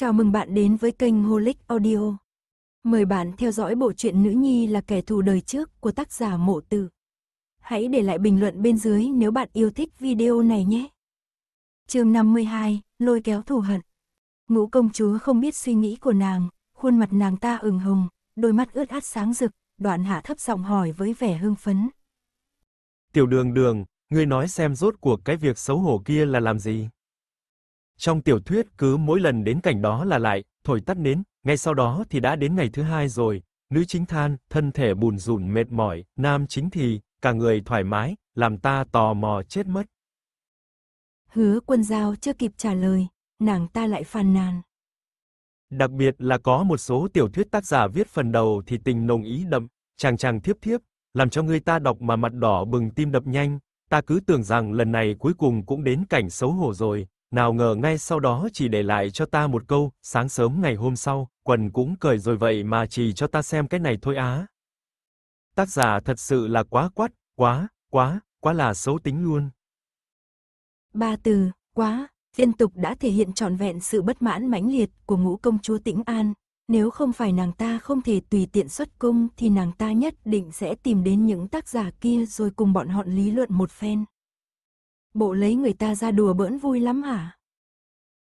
Chào mừng bạn đến với kênh Holic Audio. Mời bạn theo dõi bộ truyện Nữ Nhi là kẻ thù đời trước của tác giả Mộ Tử. Hãy để lại bình luận bên dưới nếu bạn yêu thích video này nhé. Chương 52: Lôi kéo thù hận. Ngũ công chúa không biết suy nghĩ của nàng, khuôn mặt nàng ta ửng hồng, đôi mắt ướt át sáng rực, Đoạn Hạ thấp giọng hỏi với vẻ hưng phấn. "Tiểu Đường Đường, ngươi nói xem rốt cuộc cái việc xấu hổ kia là làm gì?" Trong tiểu thuyết cứ mỗi lần đến cảnh đó là lại thổi tắt nến, ngay sau đó thì đã đến ngày thứ hai rồi, nữ chính than, thân thể bùn rùn mệt mỏi, nam chính thì cả người thoải mái, làm ta tò mò chết mất. Hứa Quân giao chưa kịp trả lời, nàng ta lại phàn nàn. Đặc biệt là có một số tiểu thuyết tác giả viết phần đầu thì tình nồng ý đậm, chàng chàng thiếp thiếp, làm cho người ta đọc mà mặt đỏ bừng tim đập nhanh, ta cứ tưởng rằng lần này cuối cùng cũng đến cảnh xấu hổ rồi, nào ngờ ngay sau đó chỉ để lại cho ta một câu, sáng sớm ngày hôm sau, quần cũng cởi rồi vậy mà chỉ cho ta xem cái này thôi á. Tác giả thật sự là quá quát, quá, quá, quá là xấu tính luôn. Ba từ, quá, liên tục đã thể hiện trọn vẹn sự bất mãn mãnh liệt của ngũ công chúa Tĩnh An. Nếu không phải nàng ta không thể tùy tiện xuất cung thì nàng ta nhất định sẽ tìm đến những tác giả kia rồi cùng bọn họ lý luận một phen. Bộ lấy người ta ra đùa bỡn vui lắm hả?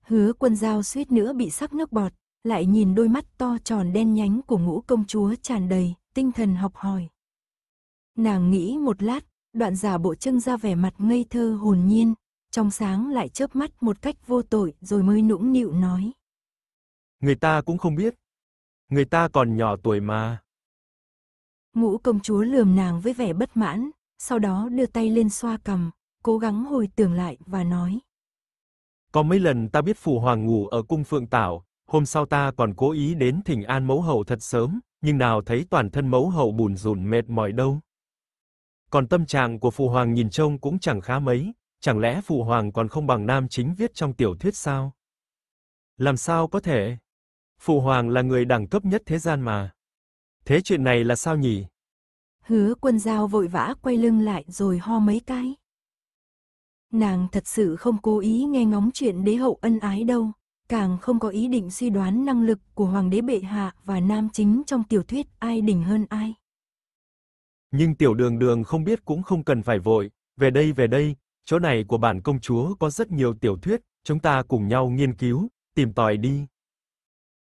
Hứa quân dao suýt nữa bị sắc nước bọt, lại nhìn đôi mắt to tròn đen nhánh của ngũ công chúa tràn đầy, tinh thần học hỏi. Nàng nghĩ một lát, đoạn giả bộ trưng ra vẻ mặt ngây thơ hồn nhiên, trong sáng lại chớp mắt một cách vô tội rồi mới nũng nịu nói. Người ta cũng không biết. Người ta còn nhỏ tuổi mà. Ngũ công chúa lườm nàng với vẻ bất mãn, sau đó đưa tay lên xoa cầm, cố gắng hồi tưởng lại và nói. Có mấy lần ta biết phụ hoàng ngủ ở cung phượng tảo, hôm sau ta còn cố ý đến thỉnh an mẫu hậu thật sớm, nhưng nào thấy toàn thân mẫu hậu bùn rùn mệt mỏi đâu. Còn tâm trạng của phụ hoàng nhìn trông cũng chẳng khá mấy, chẳng lẽ phụ hoàng còn không bằng nam chính viết trong tiểu thuyết sao? Làm sao có thể? Phụ hoàng là người đẳng cấp nhất thế gian mà. Thế chuyện này là sao nhỉ? Hứa quân giao vội vã quay lưng lại rồi ho mấy cái. Nàng thật sự không cố ý nghe ngóng chuyện đế hậu ân ái đâu, càng không có ý định suy đoán năng lực của hoàng đế bệ hạ và nam chính trong tiểu thuyết ai đỉnh hơn ai. Nhưng tiểu đường đường không biết cũng không cần phải vội, về đây về đây, chỗ này của bản công chúa có rất nhiều tiểu thuyết, chúng ta cùng nhau nghiên cứu, tìm tòi đi.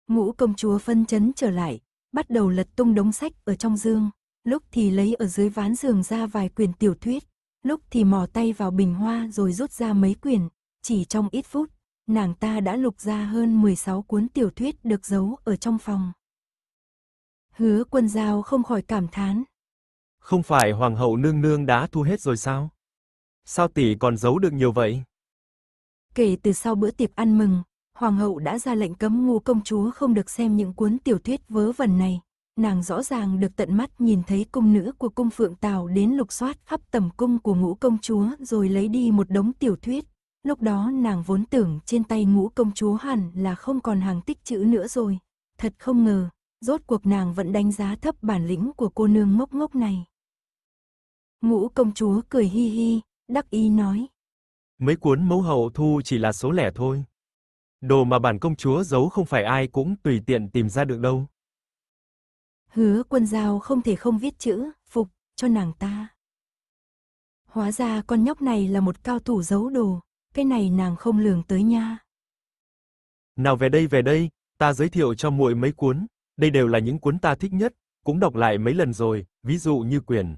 Ngũ công chúa phân chấn trở lại, bắt đầu lật tung đống sách ở trong giường, lúc thì lấy ở dưới ván giường ra vài quyển tiểu thuyết, lúc thì mò tay vào bình hoa rồi rút ra mấy quyển, chỉ trong ít phút, nàng ta đã lục ra hơn 16 cuốn tiểu thuyết được giấu ở trong phòng. Hứa quân giao không khỏi cảm thán. Không phải hoàng hậu nương nương đã thu hết rồi sao? Sao tỷ còn giấu được nhiều vậy? Kể từ sau bữa tiệc ăn mừng, hoàng hậu đã ra lệnh cấm ngu công chúa không được xem những cuốn tiểu thuyết vớ vẩn này nàng rõ ràng được tận mắt nhìn thấy cung nữ của cung phượng tào đến lục soát khắp tầm cung của ngũ công chúa rồi lấy đi một đống tiểu thuyết. Lúc đó nàng vốn tưởng trên tay ngũ công chúa hẳn là không còn hàng tích chữ nữa rồi. Thật không ngờ, rốt cuộc nàng vẫn đánh giá thấp bản lĩnh của cô nương ngốc ngốc này. Ngũ công chúa cười hi hi, đắc ý nói. Mấy cuốn mẫu hậu thu chỉ là số lẻ thôi. Đồ mà bản công chúa giấu không phải ai cũng tùy tiện tìm ra được đâu. Hứa quân giao không thể không viết chữ, phục, cho nàng ta. Hóa ra con nhóc này là một cao thủ giấu đồ, cái này nàng không lường tới nha. Nào về đây về đây, ta giới thiệu cho muội mấy cuốn, đây đều là những cuốn ta thích nhất, cũng đọc lại mấy lần rồi, ví dụ như quyển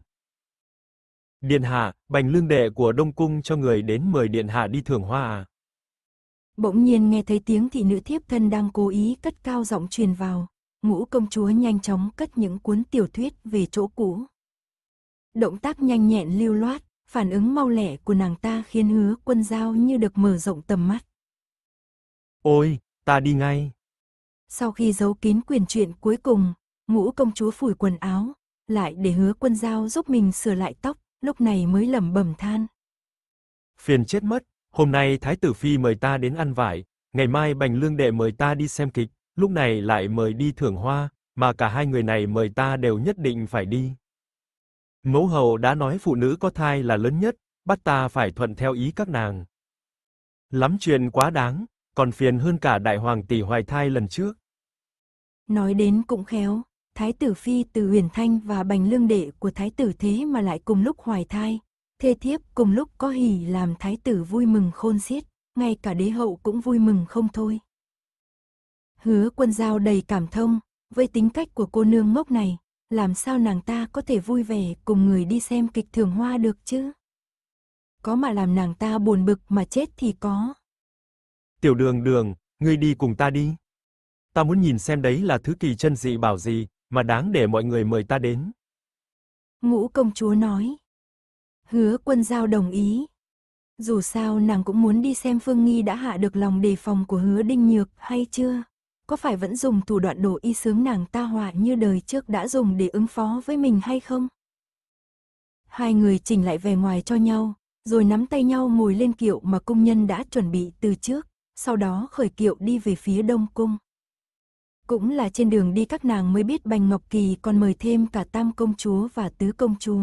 Điện hạ, Bành Lương đệ của Đông cung cho người đến mời điện hạ đi thưởng hoa à? Bỗng nhiên nghe thấy tiếng thị nữ thiếp thân đang cố ý cất cao giọng truyền vào, ngũ công chúa nhanh chóng cất những cuốn tiểu thuyết về chỗ cũ. Động tác nhanh nhẹn lưu loát, phản ứng mau lẹ của nàng ta khiến hứa quân giao như được mở rộng tầm mắt. Ôi, ta đi ngay. Sau khi giấu kín quyền chuyện cuối cùng, ngũ công chúa phủi quần áo, lại để hứa quân giao giúp mình sửa lại tóc, lúc này mới lẩm bẩm than. Phiền chết mất, hôm nay Thái Tử Phi mời ta đến ăn vải, ngày mai Bành Lương Đệ mời ta đi xem kịch lúc này lại mời đi thưởng hoa, mà cả hai người này mời ta đều nhất định phải đi. Mẫu hậu đã nói phụ nữ có thai là lớn nhất, bắt ta phải thuận theo ý các nàng. Lắm chuyện quá đáng, còn phiền hơn cả đại hoàng tỷ hoài thai lần trước. Nói đến cũng khéo, thái tử phi từ Huyền Thanh và Bành Lương đệ của thái tử thế mà lại cùng lúc hoài thai, thê thiếp cùng lúc có hỉ làm thái tử vui mừng khôn xiết, ngay cả đế hậu cũng vui mừng không thôi. Hứa quân giao đầy cảm thông, với tính cách của cô nương ngốc này, làm sao nàng ta có thể vui vẻ cùng người đi xem kịch thường hoa được chứ? Có mà làm nàng ta buồn bực mà chết thì có. Tiểu đường đường, ngươi đi cùng ta đi. Ta muốn nhìn xem đấy là thứ kỳ chân dị bảo gì, mà đáng để mọi người mời ta đến. Ngũ công chúa nói. Hứa quân giao đồng ý. Dù sao nàng cũng muốn đi xem Phương Nghi đã hạ được lòng đề phòng của hứa đinh nhược hay chưa có phải vẫn dùng thủ đoạn đổ y sướng nàng ta họa như đời trước đã dùng để ứng phó với mình hay không? Hai người chỉnh lại về ngoài cho nhau, rồi nắm tay nhau ngồi lên kiệu mà công nhân đã chuẩn bị từ trước, sau đó khởi kiệu đi về phía đông cung. Cũng là trên đường đi các nàng mới biết Bành Ngọc Kỳ còn mời thêm cả tam công chúa và tứ công chúa.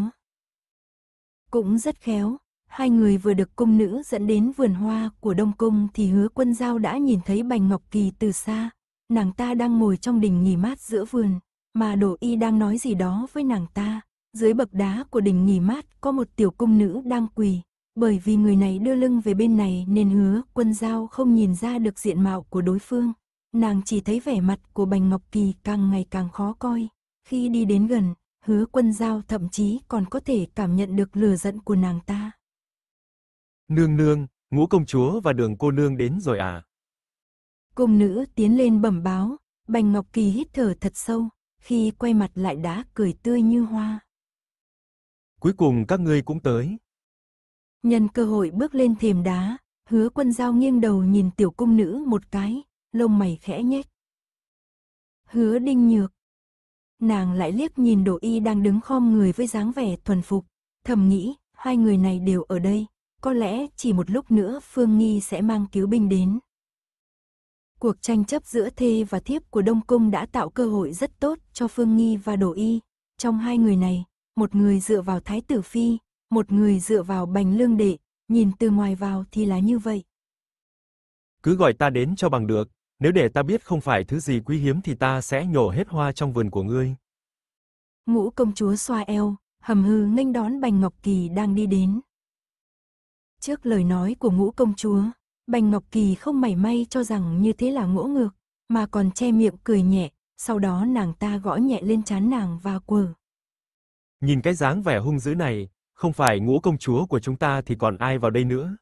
Cũng rất khéo, hai người vừa được cung nữ dẫn đến vườn hoa của Đông Cung thì hứa quân giao đã nhìn thấy Bành Ngọc Kỳ từ xa, nàng ta đang ngồi trong đình nghỉ mát giữa vườn, mà đổ Y đang nói gì đó với nàng ta. Dưới bậc đá của đình nghỉ mát có một tiểu cung nữ đang quỳ, bởi vì người này đưa lưng về bên này nên hứa quân giao không nhìn ra được diện mạo của đối phương. Nàng chỉ thấy vẻ mặt của Bành Ngọc Kỳ càng ngày càng khó coi. Khi đi đến gần, hứa quân giao thậm chí còn có thể cảm nhận được lừa giận của nàng ta. Nương nương, ngũ công chúa và đường cô nương đến rồi à? Cung nữ tiến lên bẩm báo, Bành Ngọc Kỳ hít thở thật sâu, khi quay mặt lại đã cười tươi như hoa. Cuối cùng các ngươi cũng tới. Nhân cơ hội bước lên thềm đá, hứa quân giao nghiêng đầu nhìn tiểu cung nữ một cái, lông mày khẽ nhếch. Hứa đinh nhược. Nàng lại liếc nhìn đồ y đang đứng khom người với dáng vẻ thuần phục, thầm nghĩ, hai người này đều ở đây, có lẽ chỉ một lúc nữa Phương Nghi sẽ mang cứu binh đến. Cuộc tranh chấp giữa thê và thiếp của Đông Cung đã tạo cơ hội rất tốt cho Phương Nghi và đổ Y. Trong hai người này, một người dựa vào Thái Tử Phi, một người dựa vào Bành Lương Đệ, nhìn từ ngoài vào thì là như vậy. Cứ gọi ta đến cho bằng được, nếu để ta biết không phải thứ gì quý hiếm thì ta sẽ nhổ hết hoa trong vườn của ngươi. Ngũ công chúa xoa eo, hầm hư nghênh đón Bành Ngọc Kỳ đang đi đến. Trước lời nói của ngũ công chúa, Bành Ngọc Kỳ không mảy may cho rằng như thế là ngỗ ngược, mà còn che miệng cười nhẹ, sau đó nàng ta gõ nhẹ lên chán nàng và quờ. Nhìn cái dáng vẻ hung dữ này, không phải ngũ công chúa của chúng ta thì còn ai vào đây nữa.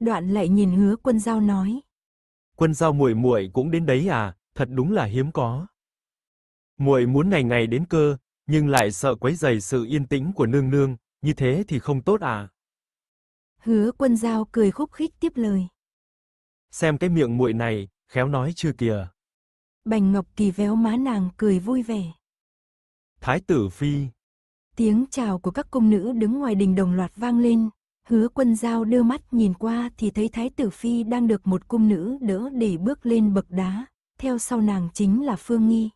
Đoạn lại nhìn hứa quân giao nói. Quân giao muội muội cũng đến đấy à, thật đúng là hiếm có. Muội muốn ngày ngày đến cơ, nhưng lại sợ quấy rầy sự yên tĩnh của nương nương, như thế thì không tốt à. Hứa quân giao cười khúc khích tiếp lời. Xem cái miệng muội này, khéo nói chưa kìa. Bành Ngọc Kỳ véo má nàng cười vui vẻ. Thái tử Phi. Tiếng chào của các cung nữ đứng ngoài đình đồng loạt vang lên. Hứa quân giao đưa mắt nhìn qua thì thấy Thái tử Phi đang được một cung nữ đỡ để bước lên bậc đá. Theo sau nàng chính là Phương Nghi.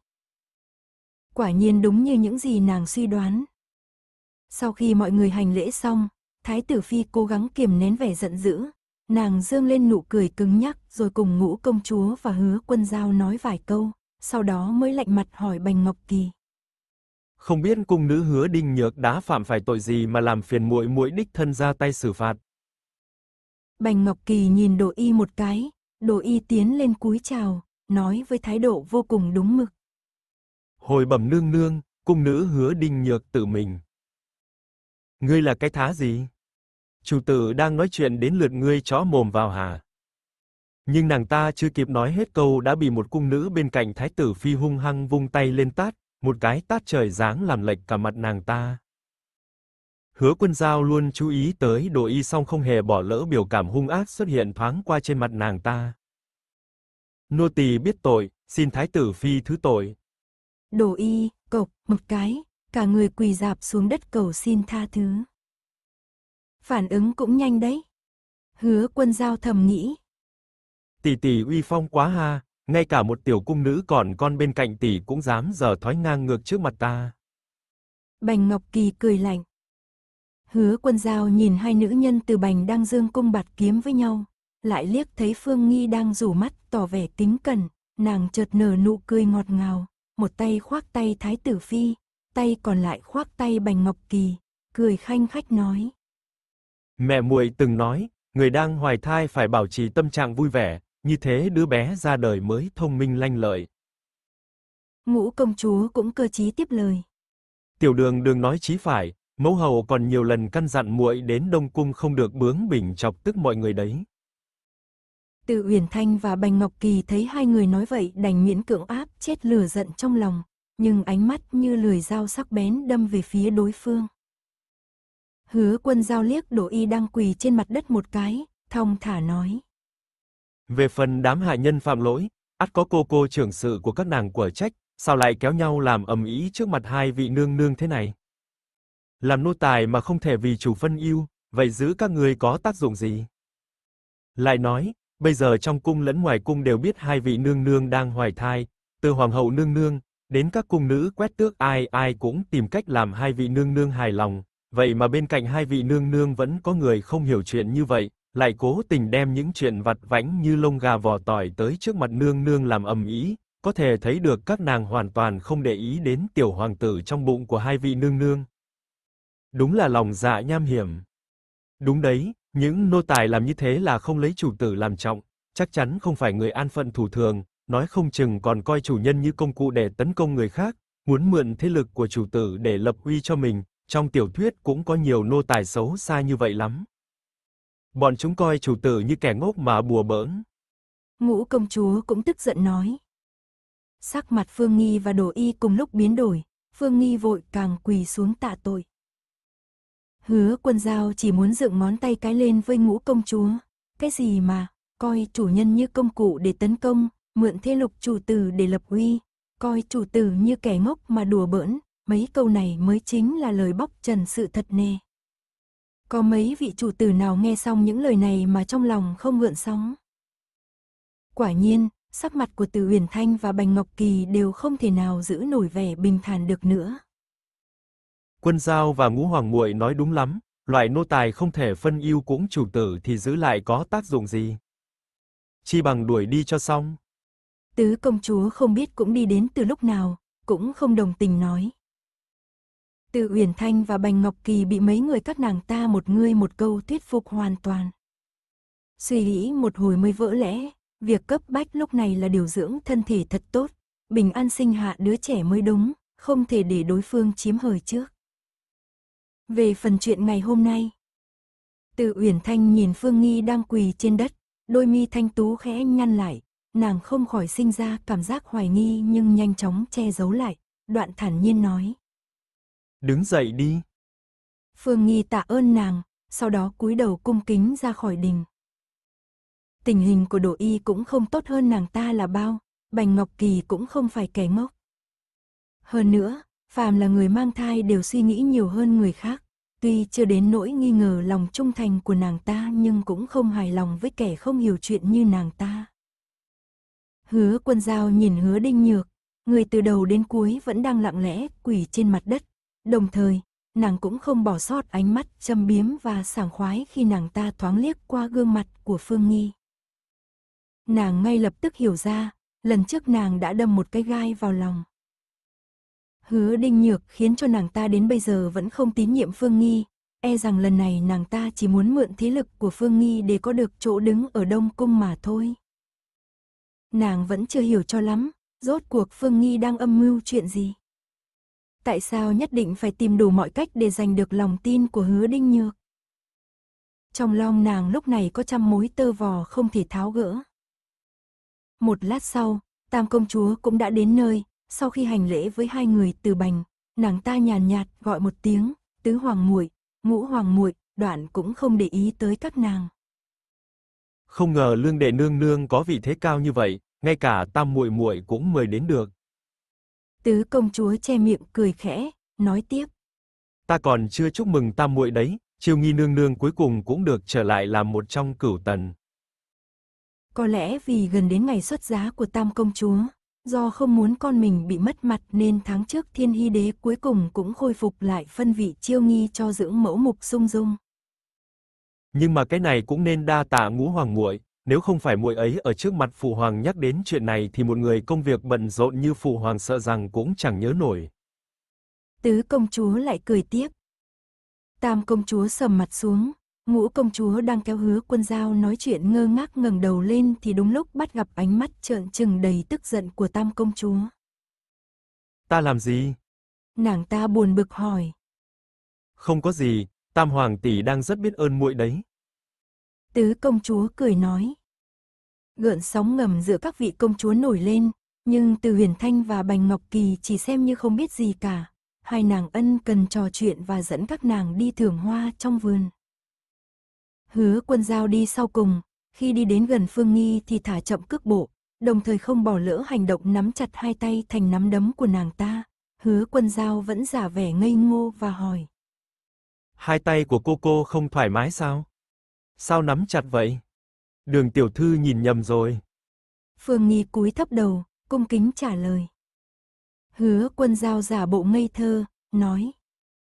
Quả nhiên đúng như những gì nàng suy đoán. Sau khi mọi người hành lễ xong, Thái tử phi cố gắng kiềm nén vẻ giận dữ, nàng dương lên nụ cười cứng nhắc rồi cùng ngũ công chúa và hứa quân giao nói vài câu, sau đó mới lạnh mặt hỏi Bành Ngọc Kỳ. Không biết cung nữ hứa đinh nhược đã phạm phải tội gì mà làm phiền muội muội đích thân ra tay xử phạt. Bành Ngọc Kỳ nhìn đồ y một cái, đồ y tiến lên cúi chào, nói với thái độ vô cùng đúng mực. Hồi bẩm nương nương, cung nữ hứa đinh nhược tự mình. Ngươi là cái thá gì? chủ tử đang nói chuyện đến lượt ngươi chó mồm vào hà. Nhưng nàng ta chưa kịp nói hết câu đã bị một cung nữ bên cạnh thái tử phi hung hăng vung tay lên tát, một cái tát trời giáng làm lệch cả mặt nàng ta. Hứa Quân giao luôn chú ý tới đồ y song không hề bỏ lỡ biểu cảm hung ác xuất hiện thoáng qua trên mặt nàng ta. Nô tỳ biết tội, xin thái tử phi thứ tội. Đồ y, cộc, một cái, cả người quỳ dạp xuống đất cầu xin tha thứ phản ứng cũng nhanh đấy. Hứa quân giao thầm nghĩ. Tỷ tỷ uy phong quá ha, ngay cả một tiểu cung nữ còn con bên cạnh tỷ cũng dám giờ thói ngang ngược trước mặt ta. Bành Ngọc Kỳ cười lạnh. Hứa quân giao nhìn hai nữ nhân từ bành đang dương cung bạt kiếm với nhau, lại liếc thấy Phương Nghi đang rủ mắt tỏ vẻ tính cẩn nàng chợt nở nụ cười ngọt ngào, một tay khoác tay Thái Tử Phi, tay còn lại khoác tay Bành Ngọc Kỳ, cười khanh khách nói. Mẹ muội từng nói, người đang hoài thai phải bảo trì tâm trạng vui vẻ, như thế đứa bé ra đời mới thông minh lanh lợi. Ngũ công chúa cũng cơ trí tiếp lời. Tiểu Đường đường nói chí phải, mẫu hầu còn nhiều lần căn dặn muội đến Đông cung không được bướng bỉnh chọc tức mọi người đấy. Từ Uyển Thanh và Bành Ngọc Kỳ thấy hai người nói vậy đành miễn cưỡng áp chết lửa giận trong lòng, nhưng ánh mắt như lưỡi dao sắc bén đâm về phía đối phương. Hứa quân giao liếc đổ y đang quỳ trên mặt đất một cái, thong thả nói. Về phần đám hạ nhân phạm lỗi, ắt có cô cô trưởng sự của các nàng quở trách, sao lại kéo nhau làm ầm ĩ trước mặt hai vị nương nương thế này? Làm nô tài mà không thể vì chủ phân yêu, vậy giữ các người có tác dụng gì? Lại nói, bây giờ trong cung lẫn ngoài cung đều biết hai vị nương nương đang hoài thai, từ hoàng hậu nương nương đến các cung nữ quét tước ai ai cũng tìm cách làm hai vị nương nương hài lòng, Vậy mà bên cạnh hai vị nương nương vẫn có người không hiểu chuyện như vậy, lại cố tình đem những chuyện vặt vãnh như lông gà vò tỏi tới trước mặt nương nương làm ầm ĩ, có thể thấy được các nàng hoàn toàn không để ý đến tiểu hoàng tử trong bụng của hai vị nương nương. Đúng là lòng dạ nham hiểm. Đúng đấy, những nô tài làm như thế là không lấy chủ tử làm trọng, chắc chắn không phải người an phận thủ thường, nói không chừng còn coi chủ nhân như công cụ để tấn công người khác, muốn mượn thế lực của chủ tử để lập uy cho mình, trong tiểu thuyết cũng có nhiều nô tài xấu xa như vậy lắm. Bọn chúng coi chủ tử như kẻ ngốc mà bùa bỡn. Ngũ công chúa cũng tức giận nói. Sắc mặt Phương Nghi và Đồ Y cùng lúc biến đổi, Phương Nghi vội càng quỳ xuống tạ tội. Hứa quân giao chỉ muốn dựng món tay cái lên với ngũ công chúa. Cái gì mà, coi chủ nhân như công cụ để tấn công, mượn thế lục chủ tử để lập uy, coi chủ tử như kẻ ngốc mà đùa bỡn, mấy câu này mới chính là lời bóc trần sự thật nè. Có mấy vị chủ tử nào nghe xong những lời này mà trong lòng không gợn sóng. Quả nhiên, sắc mặt của Từ Huyền Thanh và Bành Ngọc Kỳ đều không thể nào giữ nổi vẻ bình thản được nữa. Quân Giao và Ngũ Hoàng Muội nói đúng lắm, loại nô tài không thể phân ưu cũng chủ tử thì giữ lại có tác dụng gì. Chi bằng đuổi đi cho xong. Tứ công chúa không biết cũng đi đến từ lúc nào, cũng không đồng tình nói. Từ Uyển Thanh và Bành Ngọc Kỳ bị mấy người các nàng ta một ngươi một câu thuyết phục hoàn toàn. Suy nghĩ một hồi mới vỡ lẽ, việc cấp bách lúc này là điều dưỡng thân thể thật tốt, bình an sinh hạ đứa trẻ mới đúng, không thể để đối phương chiếm hời trước. Về phần chuyện ngày hôm nay, Từ Uyển Thanh nhìn Phương Nghi đang quỳ trên đất, đôi mi thanh tú khẽ nhăn lại, nàng không khỏi sinh ra cảm giác hoài nghi nhưng nhanh chóng che giấu lại, đoạn thản nhiên nói đứng dậy đi. Phương Nghi tạ ơn nàng, sau đó cúi đầu cung kính ra khỏi đình. Tình hình của Đỗ Y cũng không tốt hơn nàng ta là bao, Bành Ngọc Kỳ cũng không phải kẻ ngốc. Hơn nữa, phàm là người mang thai đều suy nghĩ nhiều hơn người khác, tuy chưa đến nỗi nghi ngờ lòng trung thành của nàng ta nhưng cũng không hài lòng với kẻ không hiểu chuyện như nàng ta. Hứa quân giao nhìn hứa đinh nhược, người từ đầu đến cuối vẫn đang lặng lẽ quỳ trên mặt đất, Đồng thời, nàng cũng không bỏ sót ánh mắt châm biếm và sảng khoái khi nàng ta thoáng liếc qua gương mặt của Phương Nghi. Nàng ngay lập tức hiểu ra, lần trước nàng đã đâm một cái gai vào lòng. Hứa đinh nhược khiến cho nàng ta đến bây giờ vẫn không tín nhiệm Phương Nghi, e rằng lần này nàng ta chỉ muốn mượn thế lực của Phương Nghi để có được chỗ đứng ở Đông Cung mà thôi. Nàng vẫn chưa hiểu cho lắm, rốt cuộc Phương Nghi đang âm mưu chuyện gì tại sao nhất định phải tìm đủ mọi cách để giành được lòng tin của hứa đinh nhược. Trong lòng nàng lúc này có trăm mối tơ vò không thể tháo gỡ. Một lát sau, tam công chúa cũng đã đến nơi, sau khi hành lễ với hai người từ bành, nàng ta nhàn nhạt gọi một tiếng, tứ hoàng muội, ngũ hoàng muội, đoạn cũng không để ý tới các nàng. Không ngờ lương đệ nương nương có vị thế cao như vậy, ngay cả tam muội muội cũng mời đến được. Tứ công chúa che miệng cười khẽ, nói tiếp. Ta còn chưa chúc mừng tam muội đấy, Triều Nghi nương nương cuối cùng cũng được trở lại làm một trong cửu tần. Có lẽ vì gần đến ngày xuất giá của tam công chúa, do không muốn con mình bị mất mặt nên tháng trước thiên hy đế cuối cùng cũng khôi phục lại phân vị chiêu nghi cho dưỡng mẫu mục sung dung. Nhưng mà cái này cũng nên đa tạ ngũ hoàng muội, nếu không phải muội ấy ở trước mặt phụ hoàng nhắc đến chuyện này thì một người công việc bận rộn như phụ hoàng sợ rằng cũng chẳng nhớ nổi. Tứ công chúa lại cười tiếp. Tam công chúa sầm mặt xuống, ngũ công chúa đang kéo hứa quân giao nói chuyện ngơ ngác ngẩng đầu lên thì đúng lúc bắt gặp ánh mắt trợn trừng đầy tức giận của tam công chúa. Ta làm gì? Nàng ta buồn bực hỏi. Không có gì, tam hoàng tỷ đang rất biết ơn muội đấy. Tứ công chúa cười nói. Gợn sóng ngầm giữa các vị công chúa nổi lên, nhưng từ huyền thanh và bành ngọc kỳ chỉ xem như không biết gì cả. Hai nàng ân cần trò chuyện và dẫn các nàng đi thưởng hoa trong vườn. Hứa quân giao đi sau cùng, khi đi đến gần Phương Nghi thì thả chậm cước bộ, đồng thời không bỏ lỡ hành động nắm chặt hai tay thành nắm đấm của nàng ta. Hứa quân giao vẫn giả vẻ ngây ngô và hỏi. Hai tay của cô cô không thoải mái sao? Sao nắm chặt vậy? Đường tiểu thư nhìn nhầm rồi. Phương Nghi cúi thấp đầu, cung kính trả lời. Hứa quân giao giả bộ ngây thơ, nói.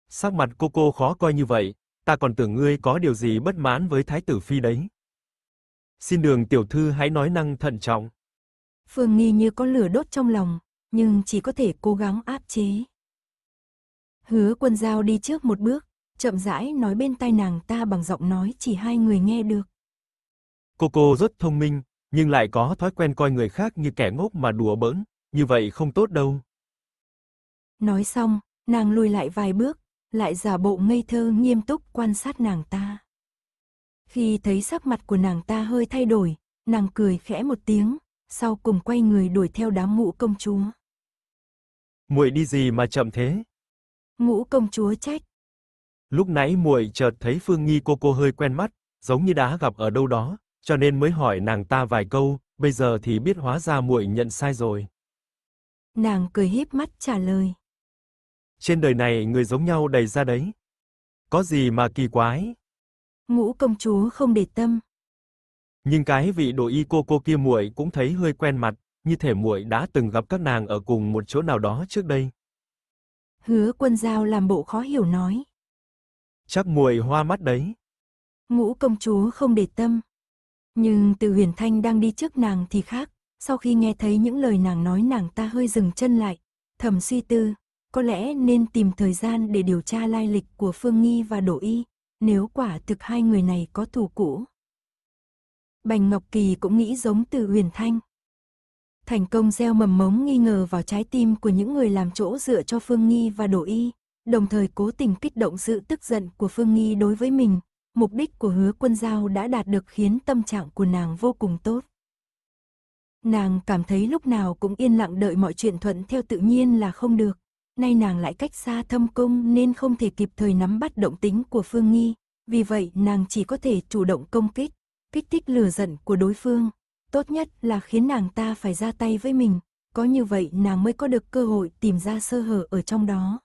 Sắc mặt cô cô khó coi như vậy, ta còn tưởng ngươi có điều gì bất mãn với thái tử phi đấy. Xin đường tiểu thư hãy nói năng thận trọng. Phương Nghi như có lửa đốt trong lòng, nhưng chỉ có thể cố gắng áp chế. Hứa quân giao đi trước một bước, chậm rãi nói bên tai nàng ta bằng giọng nói chỉ hai người nghe được. Cô cô rất thông minh, nhưng lại có thói quen coi người khác như kẻ ngốc mà đùa bỡn, như vậy không tốt đâu. Nói xong, nàng lùi lại vài bước, lại giả bộ ngây thơ nghiêm túc quan sát nàng ta. Khi thấy sắc mặt của nàng ta hơi thay đổi, nàng cười khẽ một tiếng, sau cùng quay người đuổi theo đám ngũ công chúa. Muội đi gì mà chậm thế? Ngũ công chúa trách, Lúc nãy muội chợt thấy Phương Nghi cô cô hơi quen mắt, giống như đã gặp ở đâu đó, cho nên mới hỏi nàng ta vài câu, bây giờ thì biết hóa ra muội nhận sai rồi. Nàng cười híp mắt trả lời. Trên đời này người giống nhau đầy ra đấy. Có gì mà kỳ quái? Ngũ công chúa không để tâm. Nhưng cái vị đồ y cô cô kia muội cũng thấy hơi quen mặt, như thể muội đã từng gặp các nàng ở cùng một chỗ nào đó trước đây. Hứa Quân Dao làm bộ khó hiểu nói chắc muội hoa mắt đấy. Ngũ công chúa không để tâm. Nhưng từ huyền thanh đang đi trước nàng thì khác, sau khi nghe thấy những lời nàng nói nàng ta hơi dừng chân lại, thầm suy tư, có lẽ nên tìm thời gian để điều tra lai lịch của Phương Nghi và Đỗ Y, nếu quả thực hai người này có thù cũ. Bành Ngọc Kỳ cũng nghĩ giống từ huyền thanh. Thành công gieo mầm mống nghi ngờ vào trái tim của những người làm chỗ dựa cho Phương Nghi và Đỗ Y, đồng thời cố tình kích động sự tức giận của Phương Nghi đối với mình. Mục đích của hứa quân giao đã đạt được khiến tâm trạng của nàng vô cùng tốt. Nàng cảm thấy lúc nào cũng yên lặng đợi mọi chuyện thuận theo tự nhiên là không được. Nay nàng lại cách xa thâm cung nên không thể kịp thời nắm bắt động tính của Phương Nghi. Vì vậy nàng chỉ có thể chủ động công kích, kích thích lừa giận của đối phương. Tốt nhất là khiến nàng ta phải ra tay với mình, có như vậy nàng mới có được cơ hội tìm ra sơ hở ở trong đó.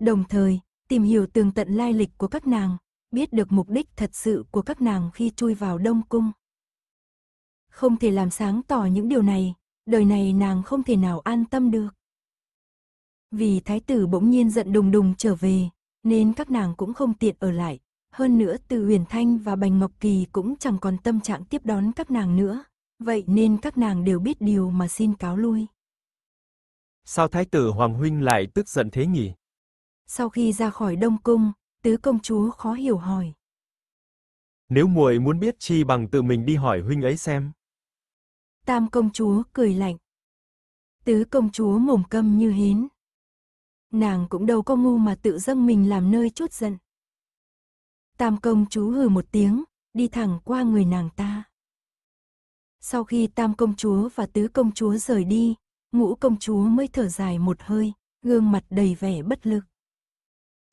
Đồng thời, tìm hiểu tường tận lai lịch của các nàng, biết được mục đích thật sự của các nàng khi chui vào Đông Cung. Không thể làm sáng tỏ những điều này, đời này nàng không thể nào an tâm được. Vì thái tử bỗng nhiên giận đùng đùng trở về, nên các nàng cũng không tiện ở lại. Hơn nữa từ huyền thanh và bành ngọc kỳ cũng chẳng còn tâm trạng tiếp đón các nàng nữa. Vậy nên các nàng đều biết điều mà xin cáo lui. Sao thái tử Hoàng Huynh lại tức giận thế nhỉ? Sau khi ra khỏi Đông Cung, tứ công chúa khó hiểu hỏi. Nếu muội muốn biết chi bằng tự mình đi hỏi huynh ấy xem. Tam công chúa cười lạnh. Tứ công chúa mồm câm như hến. Nàng cũng đâu có ngu mà tự dâng mình làm nơi chút giận. Tam công chúa hừ một tiếng, đi thẳng qua người nàng ta. Sau khi tam công chúa và tứ công chúa rời đi, ngũ công chúa mới thở dài một hơi, gương mặt đầy vẻ bất lực.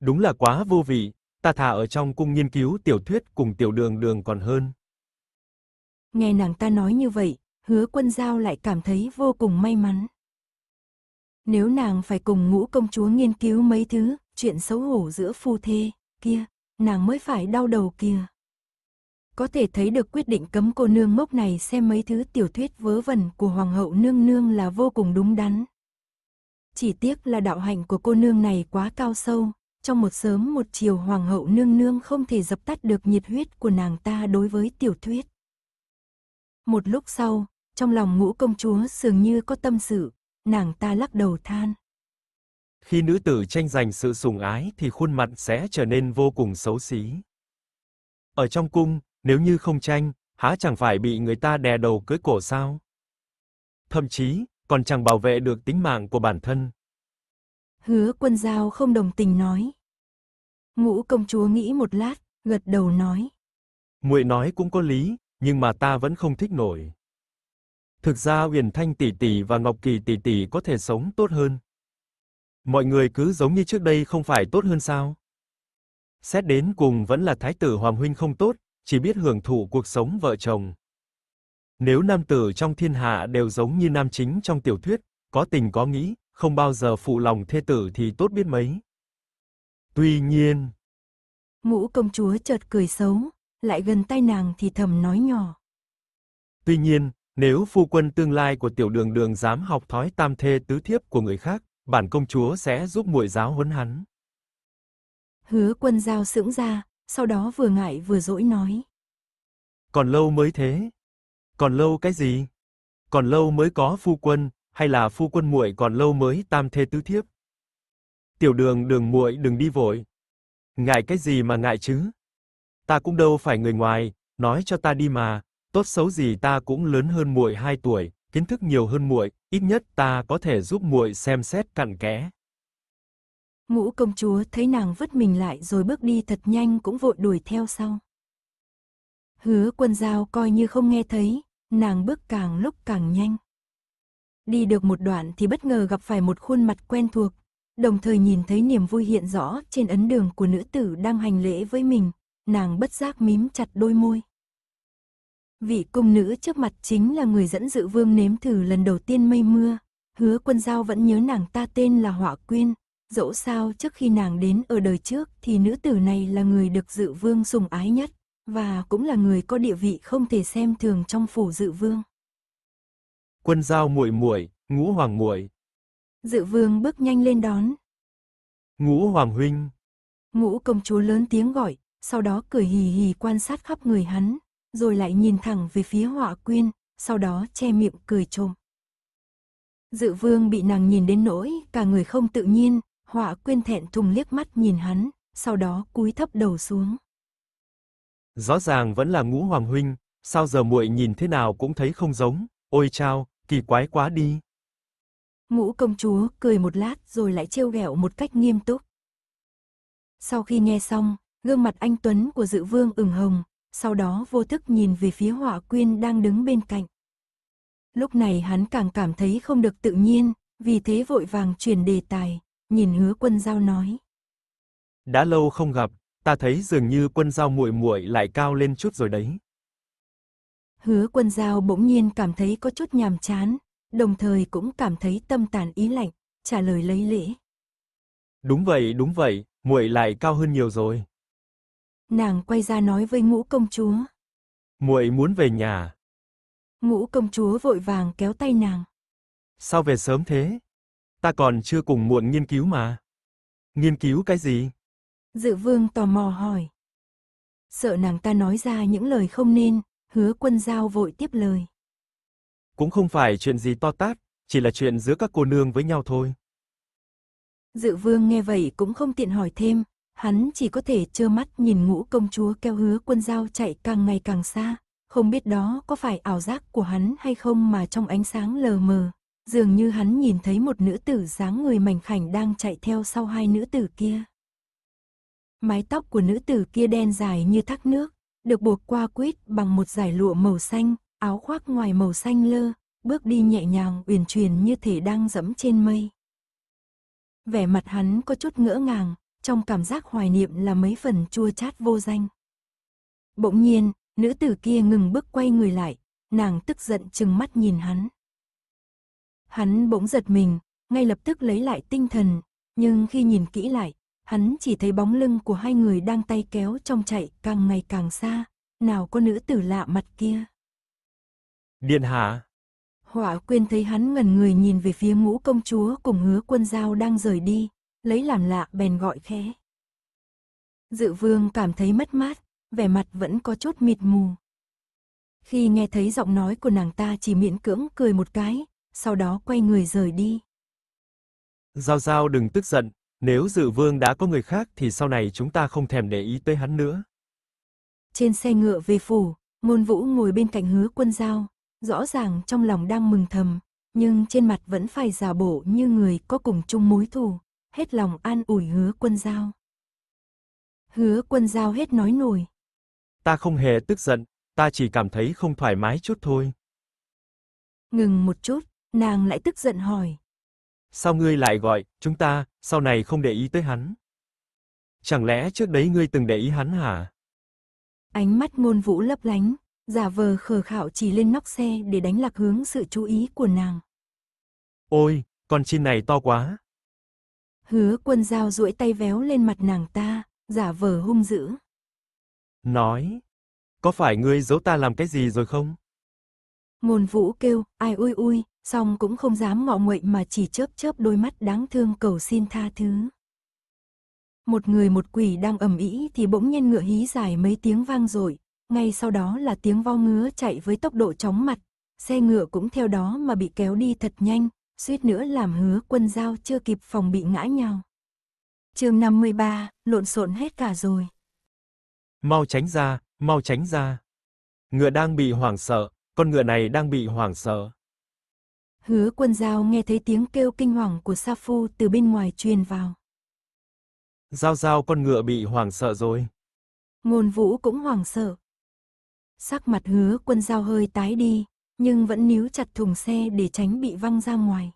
Đúng là quá vô vị, ta thà ở trong cung nghiên cứu tiểu thuyết cùng tiểu đường đường còn hơn. Nghe nàng ta nói như vậy, hứa quân giao lại cảm thấy vô cùng may mắn. Nếu nàng phải cùng ngũ công chúa nghiên cứu mấy thứ, chuyện xấu hổ giữa phu thê, kia, nàng mới phải đau đầu kia. Có thể thấy được quyết định cấm cô nương mốc này xem mấy thứ tiểu thuyết vớ vẩn của hoàng hậu nương nương là vô cùng đúng đắn. Chỉ tiếc là đạo hạnh của cô nương này quá cao sâu, trong một sớm một chiều hoàng hậu nương nương không thể dập tắt được nhiệt huyết của nàng ta đối với tiểu thuyết. Một lúc sau, trong lòng ngũ công chúa dường như có tâm sự, nàng ta lắc đầu than. Khi nữ tử tranh giành sự sùng ái thì khuôn mặt sẽ trở nên vô cùng xấu xí. Ở trong cung, nếu như không tranh, há chẳng phải bị người ta đè đầu cưới cổ sao? Thậm chí, còn chẳng bảo vệ được tính mạng của bản thân, Hứa quân giao không đồng tình nói. Ngũ công chúa nghĩ một lát, gật đầu nói. muội nói cũng có lý, nhưng mà ta vẫn không thích nổi. Thực ra Uyển Thanh tỷ tỷ và Ngọc Kỳ tỷ tỷ có thể sống tốt hơn. Mọi người cứ giống như trước đây không phải tốt hơn sao? Xét đến cùng vẫn là thái tử Hoàng huynh không tốt, chỉ biết hưởng thụ cuộc sống vợ chồng. Nếu nam tử trong thiên hạ đều giống như nam chính trong tiểu thuyết, có tình có nghĩ, không bao giờ phụ lòng thê tử thì tốt biết mấy. Tuy nhiên, Ngũ công chúa chợt cười xấu, lại gần tay nàng thì thầm nói nhỏ. Tuy nhiên, nếu phu quân tương lai của tiểu đường đường dám học thói tam thê tứ thiếp của người khác, bản công chúa sẽ giúp muội giáo huấn hắn. Hứa quân giao sững ra, sau đó vừa ngại vừa dỗi nói. Còn lâu mới thế. Còn lâu cái gì? Còn lâu mới có phu quân, hay là phu quân muội còn lâu mới tam thê tứ thiếp. Tiểu Đường Đường muội đừng đi vội. Ngại cái gì mà ngại chứ? Ta cũng đâu phải người ngoài, nói cho ta đi mà, tốt xấu gì ta cũng lớn hơn muội 2 tuổi, kiến thức nhiều hơn muội, ít nhất ta có thể giúp muội xem xét cặn kẽ. Ngũ công chúa thấy nàng vứt mình lại rồi bước đi thật nhanh cũng vội đuổi theo sau. Hứa Quân Dao coi như không nghe thấy, nàng bước càng lúc càng nhanh. Đi được một đoạn thì bất ngờ gặp phải một khuôn mặt quen thuộc, đồng thời nhìn thấy niềm vui hiện rõ trên ấn đường của nữ tử đang hành lễ với mình, nàng bất giác mím chặt đôi môi. Vị cung nữ trước mặt chính là người dẫn dự vương nếm thử lần đầu tiên mây mưa, hứa quân giao vẫn nhớ nàng ta tên là Hỏa Quyên, dẫu sao trước khi nàng đến ở đời trước thì nữ tử này là người được dự vương sùng ái nhất, và cũng là người có địa vị không thể xem thường trong phủ dự vương quân giao muội muội, ngũ hoàng muội. Dự vương bước nhanh lên đón. Ngũ hoàng huynh. Ngũ công chúa lớn tiếng gọi, sau đó cười hì hì quan sát khắp người hắn, rồi lại nhìn thẳng về phía họa quyên, sau đó che miệng cười trộm. Dự vương bị nàng nhìn đến nỗi, cả người không tự nhiên, họa quyên thẹn thùng liếc mắt nhìn hắn, sau đó cúi thấp đầu xuống. Rõ ràng vẫn là ngũ hoàng huynh, sao giờ muội nhìn thế nào cũng thấy không giống, ôi chao, kỳ quái quá đi. Ngũ công chúa cười một lát rồi lại trêu ghẹo một cách nghiêm túc. Sau khi nghe xong, gương mặt anh Tuấn của dự vương ửng hồng, sau đó vô thức nhìn về phía họa quyên đang đứng bên cạnh. Lúc này hắn càng cảm thấy không được tự nhiên, vì thế vội vàng chuyển đề tài, nhìn hứa quân giao nói. Đã lâu không gặp, ta thấy dường như quân giao muội muội lại cao lên chút rồi đấy. Hứa quân giao bỗng nhiên cảm thấy có chút nhàm chán, đồng thời cũng cảm thấy tâm tàn ý lạnh, trả lời lấy lễ. Đúng vậy, đúng vậy, muội lại cao hơn nhiều rồi. Nàng quay ra nói với ngũ công chúa. Muội muốn về nhà. Ngũ công chúa vội vàng kéo tay nàng. Sao về sớm thế? Ta còn chưa cùng muộn nghiên cứu mà. Nghiên cứu cái gì? Dự vương tò mò hỏi. Sợ nàng ta nói ra những lời không nên, Hứa quân giao vội tiếp lời. Cũng không phải chuyện gì to tát, chỉ là chuyện giữa các cô nương với nhau thôi. Dự vương nghe vậy cũng không tiện hỏi thêm, hắn chỉ có thể trơ mắt nhìn ngũ công chúa kêu hứa quân giao chạy càng ngày càng xa, không biết đó có phải ảo giác của hắn hay không mà trong ánh sáng lờ mờ, dường như hắn nhìn thấy một nữ tử dáng người mảnh khảnh đang chạy theo sau hai nữ tử kia. Mái tóc của nữ tử kia đen dài như thác nước, được buộc qua quýt bằng một giải lụa màu xanh, áo khoác ngoài màu xanh lơ, bước đi nhẹ nhàng uyển chuyển như thể đang dẫm trên mây. Vẻ mặt hắn có chút ngỡ ngàng, trong cảm giác hoài niệm là mấy phần chua chát vô danh. Bỗng nhiên, nữ tử kia ngừng bước quay người lại, nàng tức giận chừng mắt nhìn hắn. Hắn bỗng giật mình, ngay lập tức lấy lại tinh thần, nhưng khi nhìn kỹ lại, hắn chỉ thấy bóng lưng của hai người đang tay kéo trong chạy càng ngày càng xa, nào có nữ tử lạ mặt kia. Điện hạ. Hỏa quyên thấy hắn ngẩn người nhìn về phía ngũ công chúa cùng hứa quân giao đang rời đi, lấy làm lạ bèn gọi khẽ. Dự vương cảm thấy mất mát, vẻ mặt vẫn có chút mịt mù. Khi nghe thấy giọng nói của nàng ta chỉ miễn cưỡng cười một cái, sau đó quay người rời đi. Giao giao đừng tức giận, nếu dự vương đã có người khác thì sau này chúng ta không thèm để ý tới hắn nữa. Trên xe ngựa về phủ, môn vũ ngồi bên cạnh hứa quân giao, rõ ràng trong lòng đang mừng thầm, nhưng trên mặt vẫn phải giả bộ như người có cùng chung mối thù, hết lòng an ủi hứa quân giao. Hứa quân giao hết nói nổi. Ta không hề tức giận, ta chỉ cảm thấy không thoải mái chút thôi. Ngừng một chút, nàng lại tức giận hỏi sao ngươi lại gọi, chúng ta, sau này không để ý tới hắn? Chẳng lẽ trước đấy ngươi từng để ý hắn hả? Ánh mắt ngôn vũ lấp lánh, giả vờ khờ khạo chỉ lên nóc xe để đánh lạc hướng sự chú ý của nàng. Ôi, con chim này to quá. Hứa quân dao duỗi tay véo lên mặt nàng ta, giả vờ hung dữ. Nói, có phải ngươi giấu ta làm cái gì rồi không? Ngôn vũ kêu, ai ui ui, song cũng không dám ngọ nguậy mà chỉ chớp chớp đôi mắt đáng thương cầu xin tha thứ. Một người một quỷ đang ầm ĩ thì bỗng nhiên ngựa hí dài mấy tiếng vang rồi, ngay sau đó là tiếng vo ngứa chạy với tốc độ chóng mặt, xe ngựa cũng theo đó mà bị kéo đi thật nhanh, suýt nữa làm hứa quân giao chưa kịp phòng bị ngã nhau. chương 53, lộn xộn hết cả rồi. Mau tránh ra, mau tránh ra. Ngựa đang bị hoảng sợ, con ngựa này đang bị hoảng sợ. Hứa quân giao nghe thấy tiếng kêu kinh hoàng của Sa Phu từ bên ngoài truyền vào. Giao giao con ngựa bị hoảng sợ rồi. Ngôn vũ cũng hoảng sợ. Sắc mặt hứa quân giao hơi tái đi, nhưng vẫn níu chặt thùng xe để tránh bị văng ra ngoài.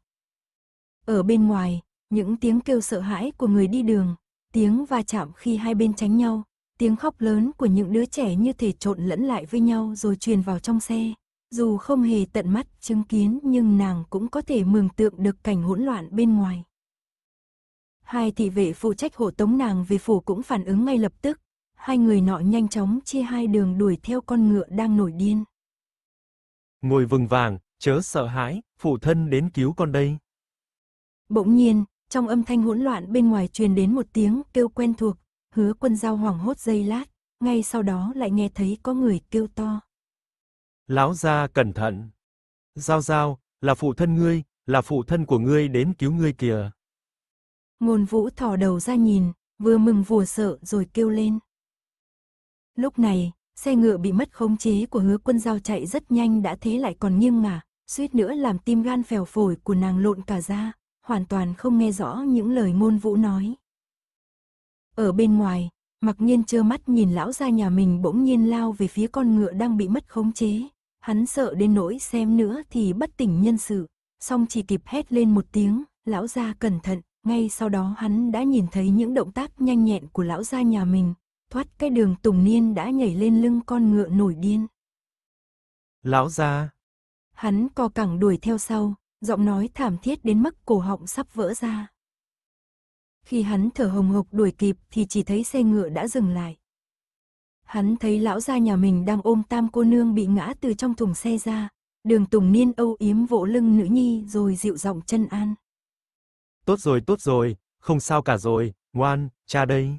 Ở bên ngoài, những tiếng kêu sợ hãi của người đi đường, tiếng va chạm khi hai bên tránh nhau, tiếng khóc lớn của những đứa trẻ như thể trộn lẫn lại với nhau rồi truyền vào trong xe, dù không hề tận mắt chứng kiến nhưng nàng cũng có thể mường tượng được cảnh hỗn loạn bên ngoài. Hai thị vệ phụ trách hộ tống nàng về phủ cũng phản ứng ngay lập tức. Hai người nọ nhanh chóng chia hai đường đuổi theo con ngựa đang nổi điên. Ngồi vừng vàng, chớ sợ hãi, phụ thân đến cứu con đây. Bỗng nhiên, trong âm thanh hỗn loạn bên ngoài truyền đến một tiếng kêu quen thuộc, hứa quân giao hoảng hốt dây lát, ngay sau đó lại nghe thấy có người kêu to. Lão gia cẩn thận. Giao giao, là phụ thân ngươi, là phụ thân của ngươi đến cứu ngươi kìa. Ngôn vũ thỏ đầu ra nhìn, vừa mừng vừa sợ rồi kêu lên. Lúc này, xe ngựa bị mất khống chế của hứa quân giao chạy rất nhanh đã thế lại còn nghiêng ngả, suýt nữa làm tim gan phèo phổi của nàng lộn cả ra, hoàn toàn không nghe rõ những lời ngôn vũ nói. Ở bên ngoài, mặc nhiên trơ mắt nhìn lão gia nhà mình bỗng nhiên lao về phía con ngựa đang bị mất khống chế, Hắn sợ đến nỗi xem nữa thì bất tỉnh nhân sự, xong chỉ kịp hét lên một tiếng, lão gia cẩn thận, ngay sau đó hắn đã nhìn thấy những động tác nhanh nhẹn của lão gia nhà mình, thoát cái đường Tùng Niên đã nhảy lên lưng con ngựa nổi điên. Lão gia. Hắn co cẳng đuổi theo sau, giọng nói thảm thiết đến mức cổ họng sắp vỡ ra. Khi hắn thở hồng hộc đuổi kịp thì chỉ thấy xe ngựa đã dừng lại, Hắn thấy lão gia nhà mình đang ôm tam cô nương bị ngã từ trong thùng xe ra. Đường Tùng Niên âu yếm vỗ lưng nữ nhi rồi dịu giọng chân an. Tốt rồi, tốt rồi, không sao cả rồi, ngoan, cha đây.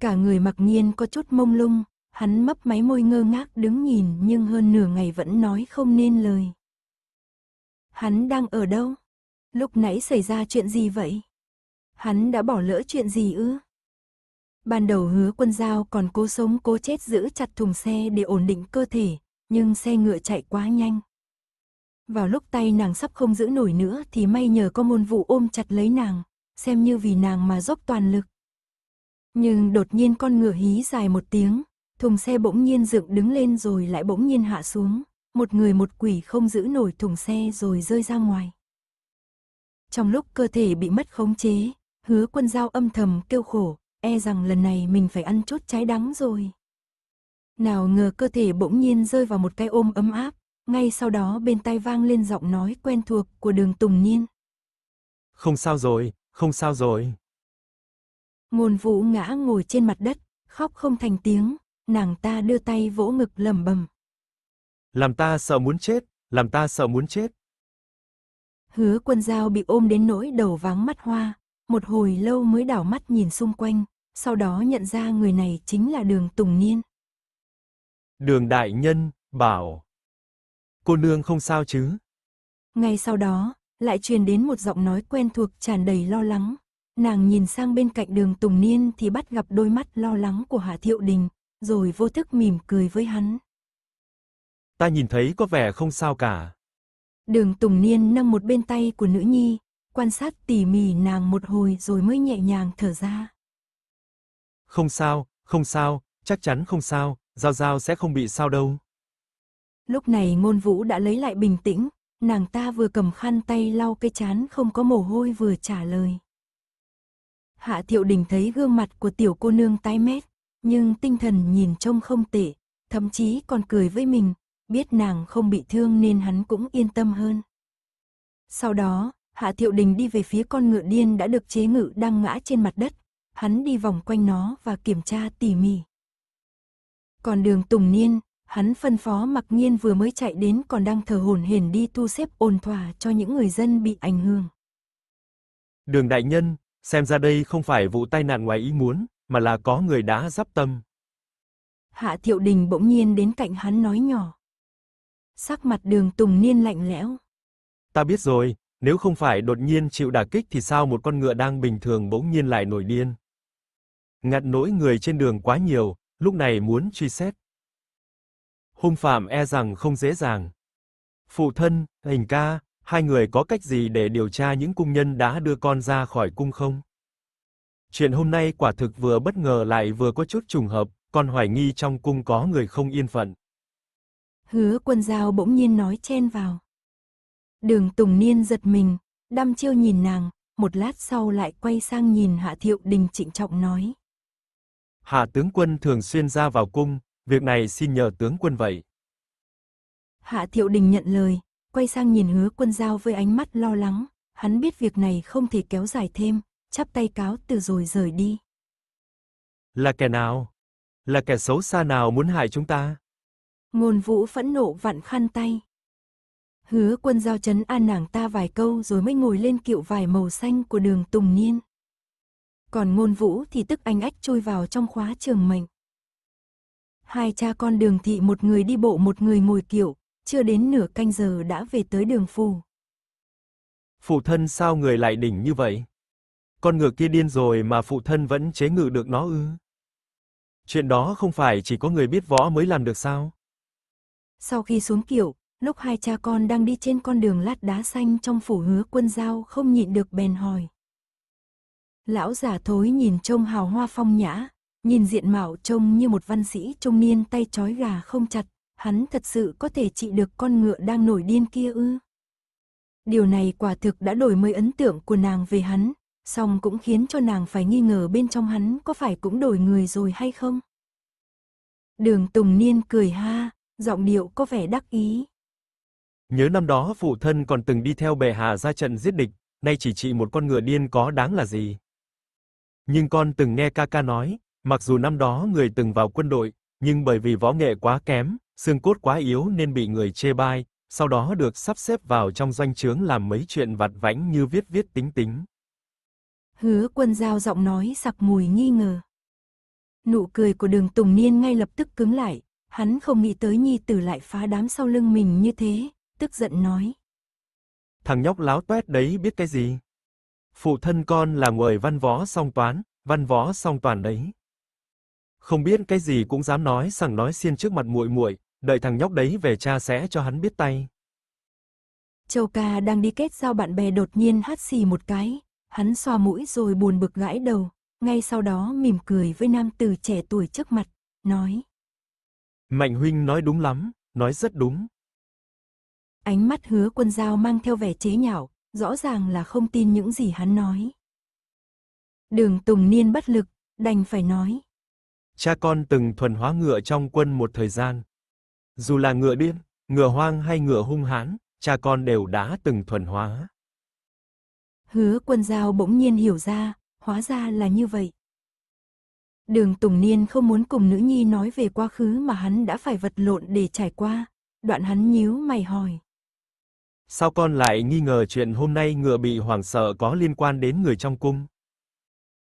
Cả người mặc nhiên có chút mông lung, hắn mấp máy môi ngơ ngác đứng nhìn nhưng hơn nửa ngày vẫn nói không nên lời. Hắn đang ở đâu? Lúc nãy xảy ra chuyện gì vậy? Hắn đã bỏ lỡ chuyện gì ư? Ban đầu hứa quân giao còn cố sống cố chết giữ chặt thùng xe để ổn định cơ thể, nhưng xe ngựa chạy quá nhanh. Vào lúc tay nàng sắp không giữ nổi nữa thì may nhờ có môn vụ ôm chặt lấy nàng, xem như vì nàng mà dốc toàn lực. Nhưng đột nhiên con ngựa hí dài một tiếng, thùng xe bỗng nhiên dựng đứng lên rồi lại bỗng nhiên hạ xuống, một người một quỷ không giữ nổi thùng xe rồi rơi ra ngoài. Trong lúc cơ thể bị mất khống chế, hứa quân giao âm thầm kêu khổ, e rằng lần này mình phải ăn chút trái đắng rồi. Nào ngờ cơ thể bỗng nhiên rơi vào một cái ôm ấm áp, ngay sau đó bên tai vang lên giọng nói quen thuộc của đường Tùng Nhiên. Không sao rồi, không sao rồi. Ngôn vũ ngã ngồi trên mặt đất, khóc không thành tiếng, nàng ta đưa tay vỗ ngực lầm bầm. Làm ta sợ muốn chết, làm ta sợ muốn chết. Hứa quân giao bị ôm đến nỗi đầu váng mắt hoa, một hồi lâu mới đảo mắt nhìn xung quanh, sau đó nhận ra người này chính là đường Tùng Niên. Đường Đại Nhân, bảo. Cô nương không sao chứ? Ngay sau đó, lại truyền đến một giọng nói quen thuộc tràn đầy lo lắng. Nàng nhìn sang bên cạnh đường Tùng Niên thì bắt gặp đôi mắt lo lắng của Hạ Thiệu Đình, rồi vô thức mỉm cười với hắn. Ta nhìn thấy có vẻ không sao cả. Đường Tùng Niên nâng một bên tay của nữ nhi, quan sát tỉ mỉ nàng một hồi rồi mới nhẹ nhàng thở ra. Không sao, không sao, chắc chắn không sao, Giao Giao sẽ không bị sao đâu. Lúc này ngôn vũ đã lấy lại bình tĩnh, nàng ta vừa cầm khăn tay lau cái chán không có mồ hôi vừa trả lời. Hạ thiệu đình thấy gương mặt của tiểu cô nương tái mét, nhưng tinh thần nhìn trông không tệ, thậm chí còn cười với mình, biết nàng không bị thương nên hắn cũng yên tâm hơn. Sau đó, Hạ Thiệu Đình đi về phía con ngựa điên đã được chế ngự đang ngã trên mặt đất. Hắn đi vòng quanh nó và kiểm tra tỉ mỉ. Còn đường Tùng Niên, hắn phân phó mặc nhiên vừa mới chạy đến còn đang thở hổn hển đi thu xếp ổn thỏa cho những người dân bị ảnh hưởng. Đường đại nhân, xem ra đây không phải vụ tai nạn ngoài ý muốn, mà là có người đã giáp tâm. Hạ Thiệu Đình bỗng nhiên đến cạnh hắn nói nhỏ. Sắc mặt đường Tùng Niên lạnh lẽo. Ta biết rồi, nếu không phải đột nhiên chịu đả kích thì sao một con ngựa đang bình thường bỗng nhiên lại nổi điên? Ngặt nỗi người trên đường quá nhiều, lúc này muốn truy xét. Hung phạm e rằng không dễ dàng. Phụ thân, hình ca, hai người có cách gì để điều tra những cung nhân đã đưa con ra khỏi cung không? Chuyện hôm nay quả thực vừa bất ngờ lại vừa có chút trùng hợp, con hoài nghi trong cung có người không yên phận. Hứa quân giao bỗng nhiên nói chen vào. Đường Tùng Niên giật mình, đăm chiêu nhìn nàng, một lát sau lại quay sang nhìn Hạ Thiệu Đình trịnh trọng nói. Hạ tướng quân thường xuyên ra vào cung, việc này xin nhờ tướng quân vậy. Hạ Thiệu Đình nhận lời, quay sang nhìn hứa quân giao với ánh mắt lo lắng, hắn biết việc này không thể kéo dài thêm, chắp tay cáo từ rồi rời đi. Là kẻ nào? Là kẻ xấu xa nào muốn hại chúng ta? Ngôn vũ phẫn nộ vặn khăn tay. Hứa quân giao chấn an nàng ta vài câu rồi mới ngồi lên kiệu vải màu xanh của đường Tùng Niên. Còn ngôn vũ thì tức anh ách chui vào trong khóa trường mệnh. Hai cha con đường thị một người đi bộ một người ngồi kiệu, chưa đến nửa canh giờ đã về tới đường phù. Phụ thân sao người lại đỉnh như vậy? Con ngựa kia điên rồi mà phụ thân vẫn chế ngự được nó ư? Chuyện đó không phải chỉ có người biết võ mới làm được sao? Sau khi xuống kiệu, Lúc hai cha con đang đi trên con đường lát đá xanh trong phủ hứa quân giao không nhịn được bèn hỏi. Lão giả thối nhìn trông hào hoa phong nhã, nhìn diện mạo trông như một văn sĩ trung niên tay trói gà không chặt, hắn thật sự có thể trị được con ngựa đang nổi điên kia ư. Điều này quả thực đã đổi mới ấn tượng của nàng về hắn, song cũng khiến cho nàng phải nghi ngờ bên trong hắn có phải cũng đổi người rồi hay không. Đường Tùng Niên cười ha, giọng điệu có vẻ đắc ý. Nhớ năm đó phụ thân còn từng đi theo bệ hạ ra trận giết địch, nay chỉ trị một con ngựa điên có đáng là gì. Nhưng con từng nghe ca ca nói, mặc dù năm đó người từng vào quân đội, nhưng bởi vì võ nghệ quá kém, xương cốt quá yếu nên bị người chê bai, sau đó được sắp xếp vào trong doanh trướng làm mấy chuyện vặt vãnh như viết viết tính tính. Hứa quân giao giọng nói sặc mùi nghi ngờ. Nụ cười của đường Tùng Niên ngay lập tức cứng lại, hắn không nghĩ tới nhi tử lại phá đám sau lưng mình như thế, tức giận nói. Thằng nhóc láo toét đấy biết cái gì? Phụ thân con là người văn võ song toán, văn võ song toàn đấy. Không biết cái gì cũng dám nói sằng nói xiên trước mặt muội muội, đợi thằng nhóc đấy về cha sẽ cho hắn biết tay. Châu ca đang đi kết giao bạn bè đột nhiên hắt xì một cái, hắn xoa mũi rồi buồn bực gãi đầu, ngay sau đó mỉm cười với nam tử trẻ tuổi trước mặt, nói. Mạnh huynh nói đúng lắm, nói rất đúng. Ánh mắt hứa quân giao mang theo vẻ chế nhạo, rõ ràng là không tin những gì hắn nói. Đường Tùng Niên bất lực, đành phải nói. Cha con từng thuần hóa ngựa trong quân một thời gian. Dù là ngựa điên, ngựa hoang hay ngựa hung hãn, cha con đều đã từng thuần hóa. Hứa quân giao bỗng nhiên hiểu ra, hóa ra là như vậy. Đường Tùng Niên không muốn cùng nữ nhi nói về quá khứ mà hắn đã phải vật lộn để trải qua. Đoạn hắn nhíu mày hỏi. Sao con lại nghi ngờ chuyện hôm nay ngựa bị hoảng sợ có liên quan đến người trong cung?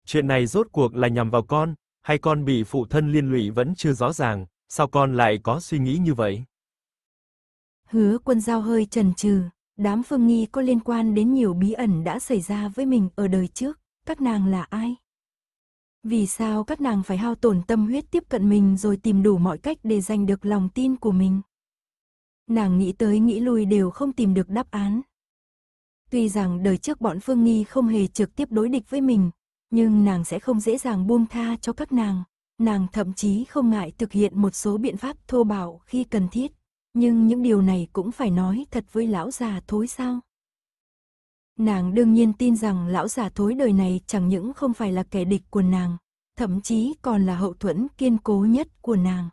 Chuyện này rốt cuộc là nhằm vào con, hay con bị phụ thân liên lụy vẫn chưa rõ ràng, sao con lại có suy nghĩ như vậy? Hứa quân giao hơi trần trừ, đám phương nghi có liên quan đến nhiều bí ẩn đã xảy ra với mình ở đời trước, các nàng là ai? Vì sao các nàng phải hao tổn tâm huyết tiếp cận mình rồi tìm đủ mọi cách để giành được lòng tin của mình? nàng nghĩ tới nghĩ lui đều không tìm được đáp án. Tuy rằng đời trước bọn Phương Nghi không hề trực tiếp đối địch với mình, nhưng nàng sẽ không dễ dàng buông tha cho các nàng, nàng thậm chí không ngại thực hiện một số biện pháp thô bạo khi cần thiết, nhưng những điều này cũng phải nói thật với lão già thối sao. Nàng đương nhiên tin rằng lão già thối đời này chẳng những không phải là kẻ địch của nàng, thậm chí còn là hậu thuẫn kiên cố nhất của nàng.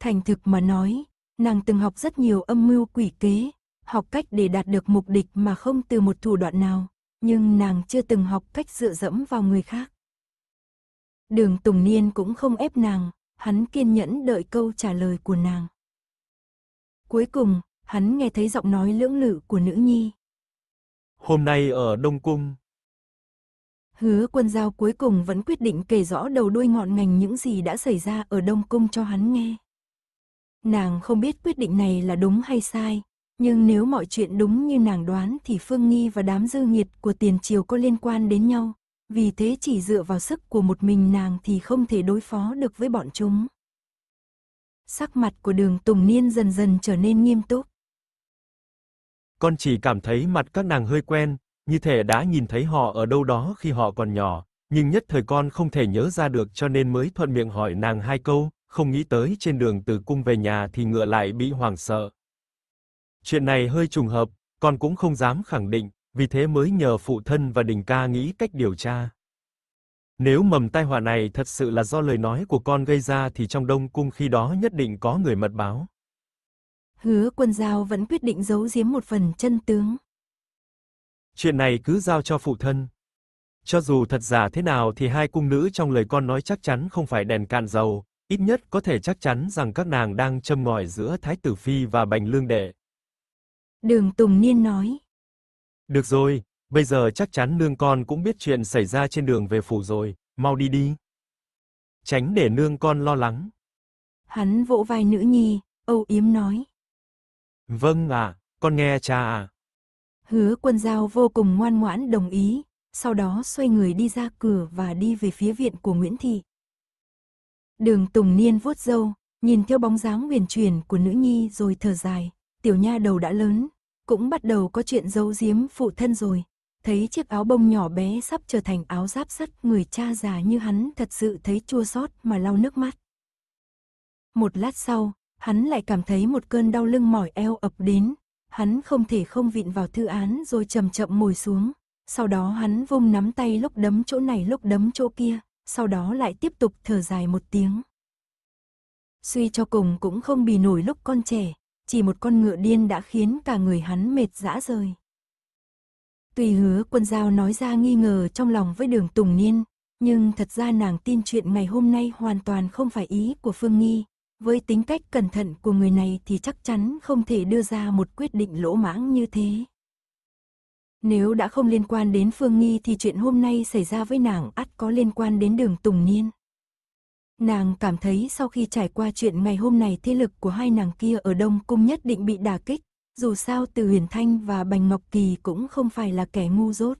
Thành thực mà nói, nàng từng học rất nhiều âm mưu quỷ kế, học cách để đạt được mục đích mà không từ một thủ đoạn nào, nhưng nàng chưa từng học cách dựa dẫm vào người khác. Đường Tùng Niên cũng không ép nàng, hắn kiên nhẫn đợi câu trả lời của nàng. Cuối cùng, hắn nghe thấy giọng nói lưỡng lự của nữ nhi. Hôm nay ở Đông Cung. Hứa quân giao cuối cùng vẫn quyết định kể rõ đầu đuôi ngọn ngành những gì đã xảy ra ở Đông Cung cho hắn nghe. Nàng không biết quyết định này là đúng hay sai, nhưng nếu mọi chuyện đúng như nàng đoán thì Phương Nghi và đám dư nghiệt của tiền triều có liên quan đến nhau, vì thế chỉ dựa vào sức của một mình nàng thì không thể đối phó được với bọn chúng. Sắc mặt của đường Tùng Niên dần dần trở nên nghiêm túc. Con chỉ cảm thấy mặt các nàng hơi quen, như thể đã nhìn thấy họ ở đâu đó khi họ còn nhỏ, nhưng nhất thời con không thể nhớ ra được cho nên mới thuận miệng hỏi nàng hai câu, không nghĩ tới trên đường từ cung về nhà thì ngựa lại bị hoảng sợ. Chuyện này hơi trùng hợp, con cũng không dám khẳng định, vì thế mới nhờ phụ thân và Đình ca nghĩ cách điều tra. Nếu mầm tai họa này thật sự là do lời nói của con gây ra thì trong Đông cung khi đó nhất định có người mật báo. Hứa Quân Giao vẫn quyết định giấu giếm một phần chân tướng. Chuyện này cứ giao cho phụ thân. Cho dù thật giả thế nào thì hai cung nữ trong lời con nói chắc chắn không phải đèn cạn dầu, ít nhất có thể chắc chắn rằng các nàng đang châm ngòi giữa Thái Tử Phi và Bành Lương Đệ. Đường Tùng Niên nói. Được rồi, bây giờ chắc chắn nương con cũng biết chuyện xảy ra trên đường về phủ rồi, mau đi đi. Tránh để nương con lo lắng. Hắn vỗ vai nữ nhi, âu yếm nói. Vâng ạ, à, con nghe cha à. Hứa quân giao vô cùng ngoan ngoãn đồng ý, sau đó xoay người đi ra cửa và đi về phía viện của Nguyễn Thị. Đường Tùng Niên vuốt râu, nhìn theo bóng dáng huyền chuyển của nữ nhi rồi thở dài, tiểu nha đầu đã lớn, cũng bắt đầu có chuyện giấu giếm phụ thân rồi. Thấy chiếc áo bông nhỏ bé sắp trở thành áo giáp sắt, người cha già như hắn thật sự thấy chua xót mà lau nước mắt. Một lát sau, hắn lại cảm thấy một cơn đau lưng mỏi eo ập đến, hắn không thể không vịn vào thư án rồi chậm chậm ngồi xuống, sau đó hắn vung nắm tay lúc đấm chỗ này lúc đấm chỗ kia, sau đó lại tiếp tục thở dài một tiếng. Suy cho cùng cũng không bì nổi lúc con trẻ, chỉ một con ngựa điên đã khiến cả người hắn mệt dã rời. Tùy hứa quân giao nói ra nghi ngờ trong lòng với đường Tùng Niên, nhưng thật ra nàng tin chuyện ngày hôm nay hoàn toàn không phải ý của Phương Nghi. Với tính cách cẩn thận của người này thì chắc chắn không thể đưa ra một quyết định lỗ mãng như thế. Nếu đã không liên quan đến Phương Nghi thì chuyện hôm nay xảy ra với nàng ắt có liên quan đến đường Tùng Niên. Nàng cảm thấy sau khi trải qua chuyện ngày hôm này thế lực của hai nàng kia ở Đông Cung nhất định bị đà kích, dù sao từ Huyền Thanh và Bành Ngọc Kỳ cũng không phải là kẻ ngu dốt.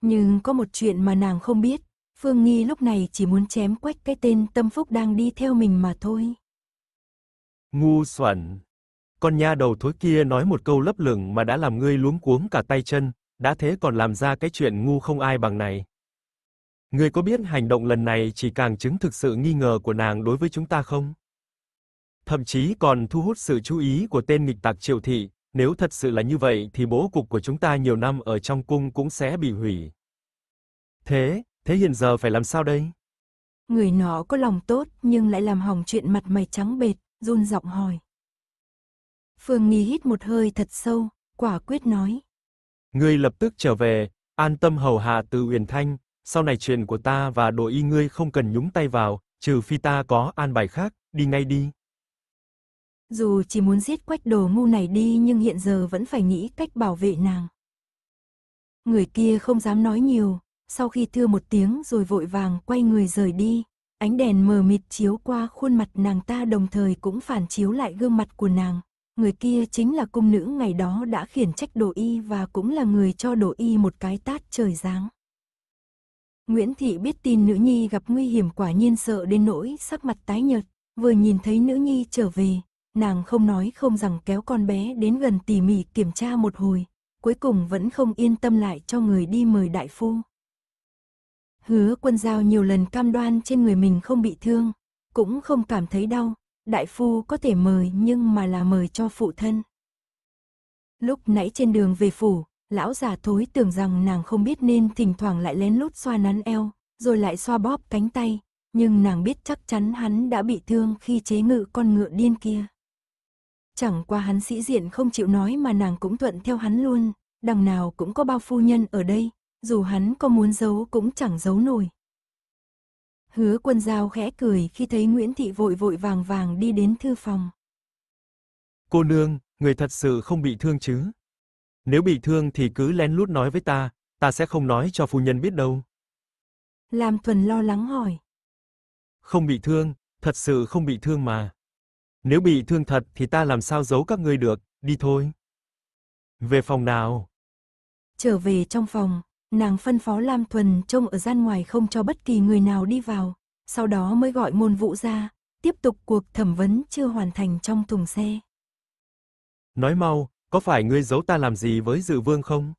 Nhưng có một chuyện mà nàng không biết, Phương Nghi lúc này chỉ muốn chém quách cái tên tâm phúc đang đi theo mình mà thôi. Ngu xuẩn! Con nha đầu thối kia nói một câu lấp lửng mà đã làm ngươi luống cuống cả tay chân, đã thế còn làm ra cái chuyện ngu không ai bằng này. Ngươi có biết hành động lần này chỉ càng chứng thực sự nghi ngờ của nàng đối với chúng ta không? Thậm chí còn thu hút sự chú ý của tên nghịch tặc Triệu thị, nếu thật sự là như vậy thì bố cục của chúng ta nhiều năm ở trong cung cũng sẽ bị hủy. Thế, thế hiện giờ phải làm sao đây? Người nó có lòng tốt nhưng lại làm hỏng chuyện mặt mày trắng bệt, run giọng hỏi. Phương Nghi hít một hơi thật sâu, quả quyết nói. Ngươi lập tức trở về, an tâm hầu hạ từ Uyển Thanh, sau này chuyện của ta và đội y ngươi không cần nhúng tay vào, trừ phi ta có an bài khác, đi ngay đi. Dù chỉ muốn giết quách đồ ngu này đi nhưng hiện giờ vẫn phải nghĩ cách bảo vệ nàng. Người kia không dám nói nhiều, sau khi thưa một tiếng rồi vội vàng quay người rời đi. Ánh đèn mờ mịt chiếu qua khuôn mặt nàng ta đồng thời cũng phản chiếu lại gương mặt của nàng, người kia chính là cung nữ ngày đó đã khiển trách đồ y và cũng là người cho đồ y một cái tát trời giáng. Nguyễn Thị biết tin nữ nhi gặp nguy hiểm quả nhiên sợ đến nỗi sắc mặt tái nhợt, vừa nhìn thấy nữ nhi trở về, nàng không nói không rằng kéo con bé đến gần tỉ mỉ kiểm tra một hồi, cuối cùng vẫn không yên tâm lại cho người đi mời đại phu. Hứa quân giao nhiều lần cam đoan trên người mình không bị thương, cũng không cảm thấy đau, đại phu có thể mời nhưng mà là mời cho phụ thân. Lúc nãy trên đường về phủ, lão già thối tưởng rằng nàng không biết nên thỉnh thoảng lại lén lút xoa nắn eo, rồi lại xoa bóp cánh tay, nhưng nàng biết chắc chắn hắn đã bị thương khi chế ngự con ngựa điên kia. Chẳng qua hắn sĩ diện không chịu nói mà nàng cũng thuận theo hắn luôn, đằng nào cũng có bao phu nhân ở đây, dù hắn có muốn giấu cũng chẳng giấu nổi, Hứa quân giao khẽ cười khi thấy Nguyễn Thị vội vội vàng vàng đi đến thư phòng. Cô nương, người thật sự không bị thương chứ? Nếu bị thương thì cứ lén lút nói với ta, ta sẽ không nói cho phu nhân biết đâu. Lam Thuần lo lắng hỏi. Không bị thương, thật sự không bị thương mà. Nếu bị thương thật thì ta làm sao giấu các ngươi được, đi thôi. Về phòng nào? Trở về trong phòng, nàng phân phó Lam Thuần trông ở gian ngoài không cho bất kỳ người nào đi vào, sau đó mới gọi môn vũ ra, tiếp tục cuộc thẩm vấn chưa hoàn thành trong thùng xe. Nói mau, có phải ngươi giấu ta làm gì với dự vương không?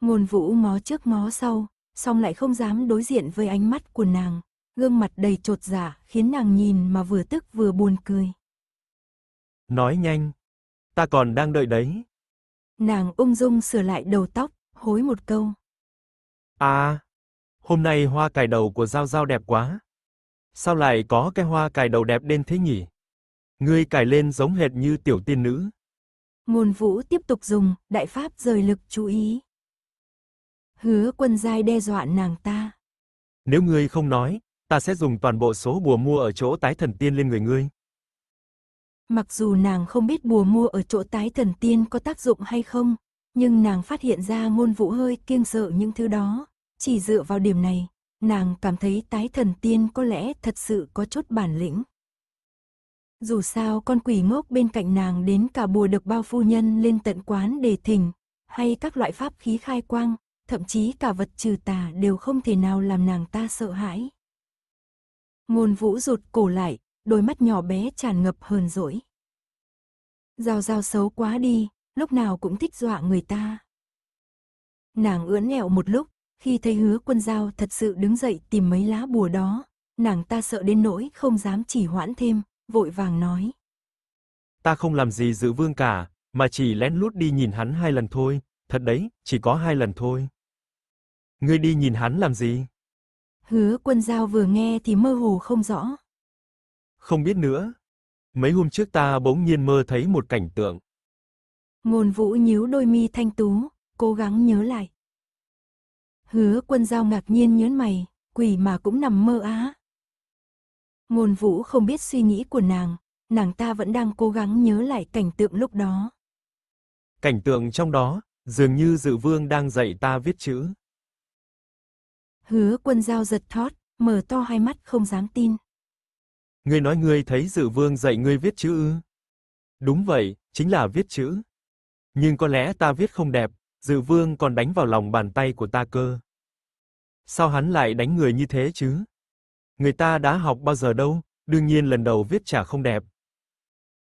môn vũ ngó trước ngó sau, song lại không dám đối diện với ánh mắt của nàng, gương mặt đầy trột giả dạ khiến nàng nhìn mà vừa tức vừa buồn cười. Nói nhanh, ta còn đang đợi đấy. Nàng ung dung sửa lại đầu tóc, hối một câu. À, hôm nay hoa cài đầu của Giao Giao đẹp quá. Sao lại có cái hoa cài đầu đẹp đến thế nhỉ? Ngươi cài lên giống hệt như tiểu tiên nữ. Ngôn vũ tiếp tục dùng, đại pháp rời lực chú ý. Hứa quân giai đe dọa nàng ta. Nếu ngươi không nói, ta sẽ dùng toàn bộ số bùa mua ở chỗ tái thần tiên lên người ngươi. Mặc dù nàng không biết bùa mua ở chỗ tái thần tiên có tác dụng hay không, nhưng nàng phát hiện ra ngôn vũ hơi kiêng sợ những thứ đó, chỉ dựa vào điểm này, nàng cảm thấy tái thần tiên có lẽ thật sự có chút bản lĩnh. Dù sao con quỷ ngốc bên cạnh nàng đến cả bùa được bao phu nhân lên tận quán để thỉnh, hay các loại pháp khí khai quang, thậm chí cả vật trừ tà đều không thể nào làm nàng ta sợ hãi. Ngôn vũ rụt cổ lại, đôi mắt nhỏ bé tràn ngập hờn dỗi. Giao giao xấu quá đi, lúc nào cũng thích dọa người ta. Nàng ưỡn ẹo một lúc, khi thấy hứa quân giao thật sự đứng dậy tìm mấy lá bùa đó, nàng ta sợ đến nỗi không dám chỉ hoãn thêm, vội vàng nói. Ta không làm gì giữ vương cả, mà chỉ lén lút đi nhìn hắn hai lần thôi, thật đấy, chỉ có hai lần thôi. Ngươi đi nhìn hắn làm gì? Hứa quân giao vừa nghe thì mơ hồ không rõ. Không biết nữa. Mấy hôm trước ta bỗng nhiên mơ thấy một cảnh tượng, Ngôn vũ nhíu đôi mi thanh tú, cố gắng nhớ lại. Hứa quân giao ngạc nhiên nhớn mày, quỷ mà cũng nằm mơ á. Ngôn vũ không biết suy nghĩ của nàng, nàng ta vẫn đang cố gắng nhớ lại cảnh tượng lúc đó. Cảnh tượng trong đó, dường như dự vương đang dạy ta viết chữ. Hứa quân giao giật thót, mở to hai mắt không dám tin. Ngươi nói ngươi thấy dự vương dạy ngươi viết chữ ư? Đúng vậy, chính là viết chữ nhưng có lẽ ta viết không đẹp, Dự Vương còn đánh vào lòng bàn tay của ta cơ. Sao hắn lại đánh người như thế chứ? Người ta đã học bao giờ đâu, đương nhiên lần đầu viết chả không đẹp.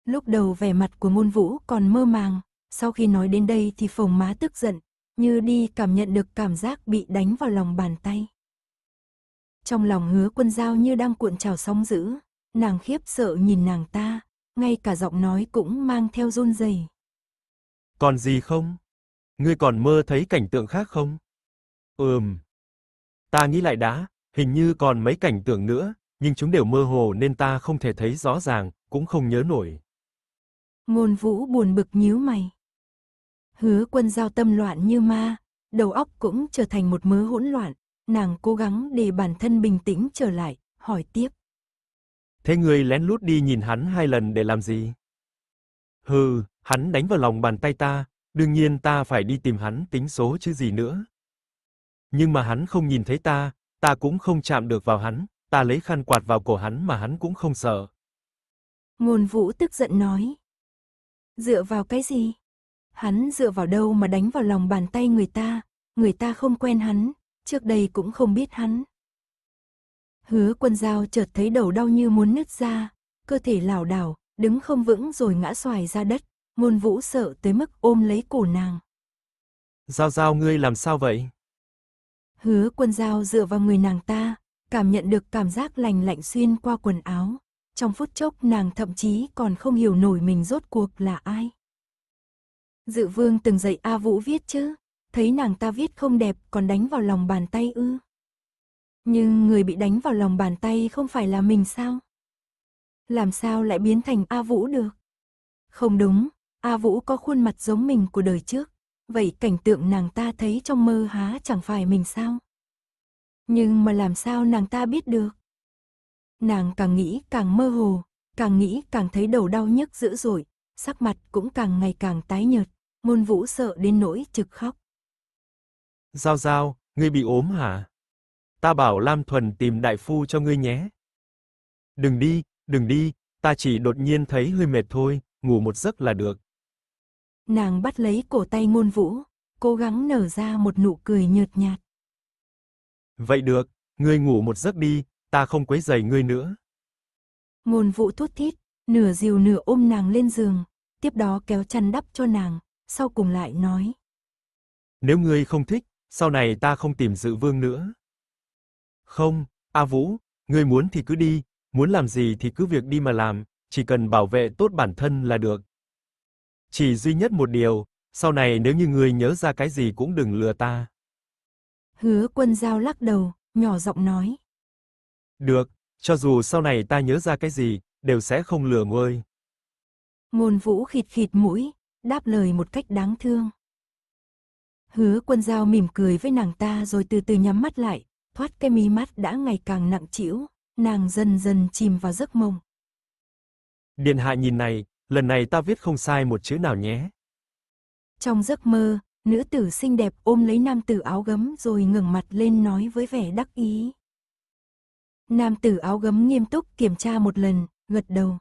Lúc đầu vẻ mặt của Môn Vũ còn mơ màng, sau khi nói đến đây thì phồng má tức giận, như đi cảm nhận được cảm giác bị đánh vào lòng bàn tay. Trong lòng hứa quân giao như đang cuộn trào sóng dữ, nàng khiếp sợ nhìn nàng ta, ngay cả giọng nói cũng mang theo run rẩy. Còn gì không? Ngươi còn mơ thấy cảnh tượng khác không? Ừm. Ta nghĩ lại đã, hình như còn mấy cảnh tượng nữa, nhưng chúng đều mơ hồ nên ta không thể thấy rõ ràng, cũng không nhớ nổi. Ngôn Vũ buồn bực nhíu mày. Hứa Quân giao tâm loạn như ma, đầu óc cũng trở thành một mớ hỗn loạn, nàng cố gắng để bản thân bình tĩnh trở lại, hỏi tiếp. Thế ngươi lén lút đi nhìn hắn hai lần để làm gì? Hừ, Hắn đánh vào lòng bàn tay ta, đương nhiên ta phải đi tìm hắn tính số chứ gì nữa. Nhưng mà hắn không nhìn thấy ta, ta cũng không chạm được vào hắn, ta lấy khăn quạt vào cổ hắn mà hắn cũng không sợ. Ngôn Vũ tức giận nói. Dựa vào cái gì? Hắn dựa vào đâu mà đánh vào lòng bàn tay người ta, người ta không quen hắn, trước đây cũng không biết hắn. Hứa Quân Dao chợt thấy đầu đau như muốn nứt ra, cơ thể lảo đảo, đứng không vững rồi ngã xoài ra đất ngôn vũ sợ tới mức ôm lấy cổ nàng. Giao giao ngươi làm sao vậy? Hứa quân giao dựa vào người nàng ta, cảm nhận được cảm giác lành lạnh xuyên qua quần áo. Trong phút chốc nàng thậm chí còn không hiểu nổi mình rốt cuộc là ai. Dự vương từng dạy A Vũ viết chứ, thấy nàng ta viết không đẹp còn đánh vào lòng bàn tay ư. Nhưng người bị đánh vào lòng bàn tay không phải là mình sao? Làm sao lại biến thành A Vũ được? Không đúng, A Vũ có khuôn mặt giống mình của đời trước, vậy cảnh tượng nàng ta thấy trong mơ há chẳng phải mình sao? Nhưng mà làm sao nàng ta biết được? Nàng càng nghĩ càng mơ hồ, càng nghĩ càng thấy đầu đau nhức dữ dội, sắc mặt cũng càng ngày càng tái nhợt, ngôn vũ sợ đến nỗi trực khóc. Giao giao, ngươi bị ốm hả? Ta bảo Lam Thuần tìm đại phu cho ngươi nhé. Đừng đi, đừng đi, ta chỉ đột nhiên thấy hơi mệt thôi, ngủ một giấc là được. Nàng bắt lấy cổ tay ngôn vũ, cố gắng nở ra một nụ cười nhợt nhạt. Vậy được, ngươi ngủ một giấc đi, ta không quấy giày ngươi nữa. Ngôn vũ thút thít, nửa dìu nửa ôm nàng lên giường, tiếp đó kéo chăn đắp cho nàng, sau cùng lại nói. Nếu ngươi không thích, sau này ta không tìm dự vương nữa. Không, A Vũ, ngươi muốn thì cứ đi, muốn làm gì thì cứ việc đi mà làm, chỉ cần bảo vệ tốt bản thân là được, chỉ duy nhất một điều, sau này nếu như ngươi nhớ ra cái gì cũng đừng lừa ta. Hứa quân giao lắc đầu, nhỏ giọng nói. Được, cho dù sau này ta nhớ ra cái gì, đều sẽ không lừa ngươi. Ngôn vũ khịt khịt mũi, đáp lời một cách đáng thương. Hứa quân giao mỉm cười với nàng ta rồi từ từ nhắm mắt lại, thoát cái mí mắt đã ngày càng nặng trĩu, nàng dần dần chìm vào giấc mộng. Điện hạ nhìn này, lần này ta viết không sai một chữ nào nhé. Trong giấc mơ, nữ tử xinh đẹp ôm lấy nam tử áo gấm rồi ngẩng mặt lên nói với vẻ đắc ý. Nam tử áo gấm nghiêm túc kiểm tra một lần, gật đầu.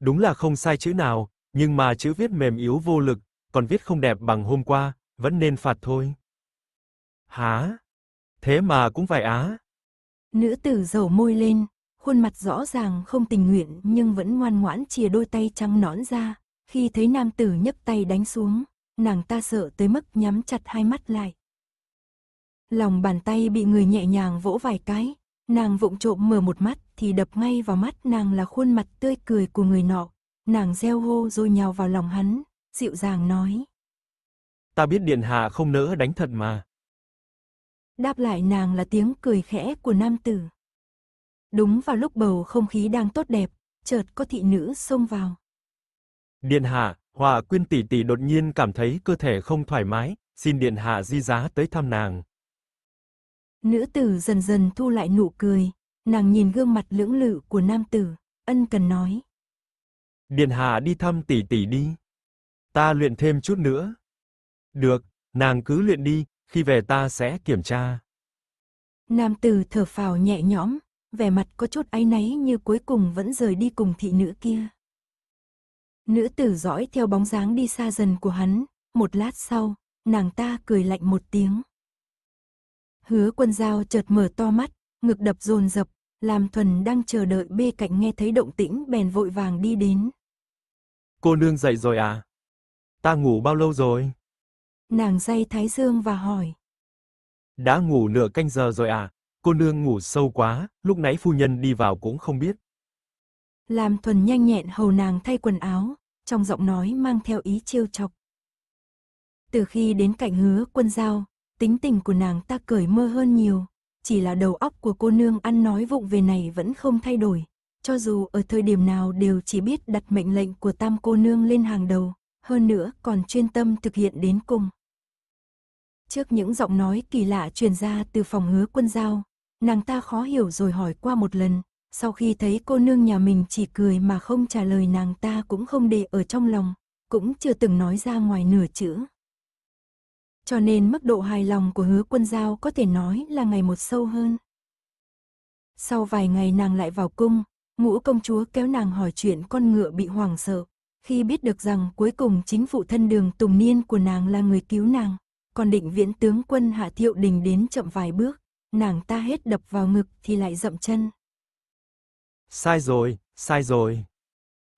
Đúng là không sai chữ nào, nhưng mà chữ viết mềm yếu vô lực, còn viết không đẹp bằng hôm qua, vẫn nên phạt thôi. Hả? Thế mà cũng phải á? Nữ tử dầu môi lên, khuôn mặt rõ ràng không tình nguyện nhưng vẫn ngoan ngoãn chìa đôi tay trắng nõn ra, khi thấy nam tử nhấc tay đánh xuống, nàng ta sợ tới mức nhắm chặt hai mắt lại. Lòng bàn tay bị người nhẹ nhàng vỗ vài cái, nàng vụng trộm mở một mắt thì đập ngay vào mắt nàng là khuôn mặt tươi cười của người nọ, nàng reo hô rồi nhào vào lòng hắn, dịu dàng nói. Ta biết điện hạ không nỡ đánh thật mà. Đáp lại nàng là tiếng cười khẽ của nam tử. Đúng vào lúc bầu không khí đang tốt đẹp, chợt có thị nữ xông vào. Điện hạ, Hòa Quyên tỷ tỷ đột nhiên cảm thấy cơ thể không thoải mái, xin điện hạ di giá tới thăm nàng. Nữ tử dần dần thu lại nụ cười, nàng nhìn gương mặt lưỡng lự của nam tử, ân cần nói: "Điện hạ đi thăm tỷ tỷ đi, ta luyện thêm chút nữa." "Được, nàng cứ luyện đi, khi về ta sẽ kiểm tra." Nam tử thở phào nhẹ nhõm, vẻ mặt có chút áy náy như cuối cùng vẫn rời đi cùng thị nữ kia. Nữ tử dõi theo bóng dáng đi xa dần của hắn, một lát sau, nàng ta cười lạnh một tiếng. Hứa quân dao chợt mở to mắt, ngực đập dồn dập, làm thuần đang chờ đợi bê cạnh nghe thấy động tĩnh bèn vội vàng đi đến. Cô nương dậy rồi à? Ta ngủ bao lâu rồi? Nàng dây thái dương và hỏi. Đã ngủ nửa canh giờ rồi à? cô nương ngủ sâu quá, lúc nãy phu nhân đi vào cũng không biết. Làm thuần nhanh nhẹn hầu nàng thay quần áo, trong giọng nói mang theo ý trêu chọc. Từ khi đến cạnh hứa quân giao, tính tình của nàng ta cởi mơ hơn nhiều, chỉ là đầu óc của cô nương ăn nói vụng về này vẫn không thay đổi, cho dù ở thời điểm nào đều chỉ biết đặt mệnh lệnh của tam cô nương lên hàng đầu, hơn nữa còn chuyên tâm thực hiện đến cùng. Trước những giọng nói kỳ lạ truyền ra từ phòng hứa quân giao, Nàng ta khó hiểu rồi hỏi qua một lần, sau khi thấy cô nương nhà mình chỉ cười mà không trả lời nàng ta cũng không để ở trong lòng, cũng chưa từng nói ra ngoài nửa chữ. Cho nên mức độ hài lòng của hứa quân giao có thể nói là ngày một sâu hơn. Sau vài ngày nàng lại vào cung, ngũ công chúa kéo nàng hỏi chuyện con ngựa bị hoảng sợ, khi biết được rằng cuối cùng chính phụ thân đường Tùng Niên của nàng là người cứu nàng, còn định viễn tướng quân Hạ Thiệu Đình đến chậm vài bước, nàng ta hết đập vào ngực thì lại dậm chân. Sai rồi, sai rồi.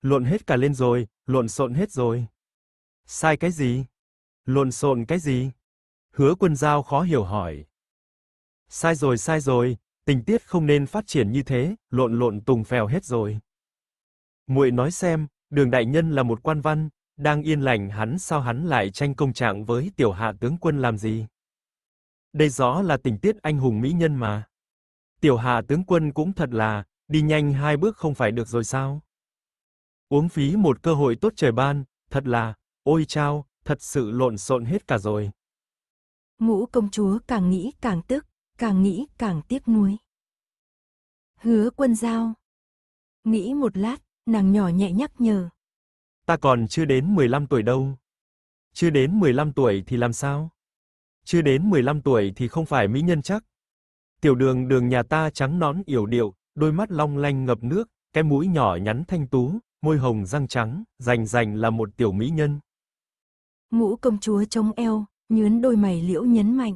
Lộn hết cả lên rồi, lộn xộn hết rồi. Sai cái gì? Lộn xộn cái gì? Hứa quân giao khó hiểu hỏi. Sai rồi, sai rồi, tình tiết không nên phát triển như thế, lộn lộn tùng phèo hết rồi. Muội nói xem, Đường đại nhân là một quan văn, đang yên lành hắn sao hắn lại tranh công trạng với tiểu hạ tướng quân làm gì? Đây rõ là tình tiết anh hùng mỹ nhân mà. Tiểu Hà tướng quân cũng thật là, đi nhanh hai bước không phải được rồi sao? Uống phí một cơ hội tốt trời ban, thật là, ôi chao, thật sự lộn xộn hết cả rồi. Ngũ công chúa càng nghĩ càng tức, càng nghĩ càng tiếc nuối. Hứa quân giao. Nghĩ một lát, nàng nhỏ nhẹ nhắc nhở. Ta còn chưa đến 15 tuổi đâu. Chưa đến 15 tuổi thì làm sao? chưa đến 15 tuổi thì không phải mỹ nhân chắc. Tiểu đường đường nhà ta trắng nón yểu điệu, đôi mắt long lanh ngập nước, cái mũi nhỏ nhắn thanh tú, môi hồng răng trắng, rành rành là một tiểu mỹ nhân. Ngũ công chúa trông eo, nhướn đôi mày liễu nhấn mạnh.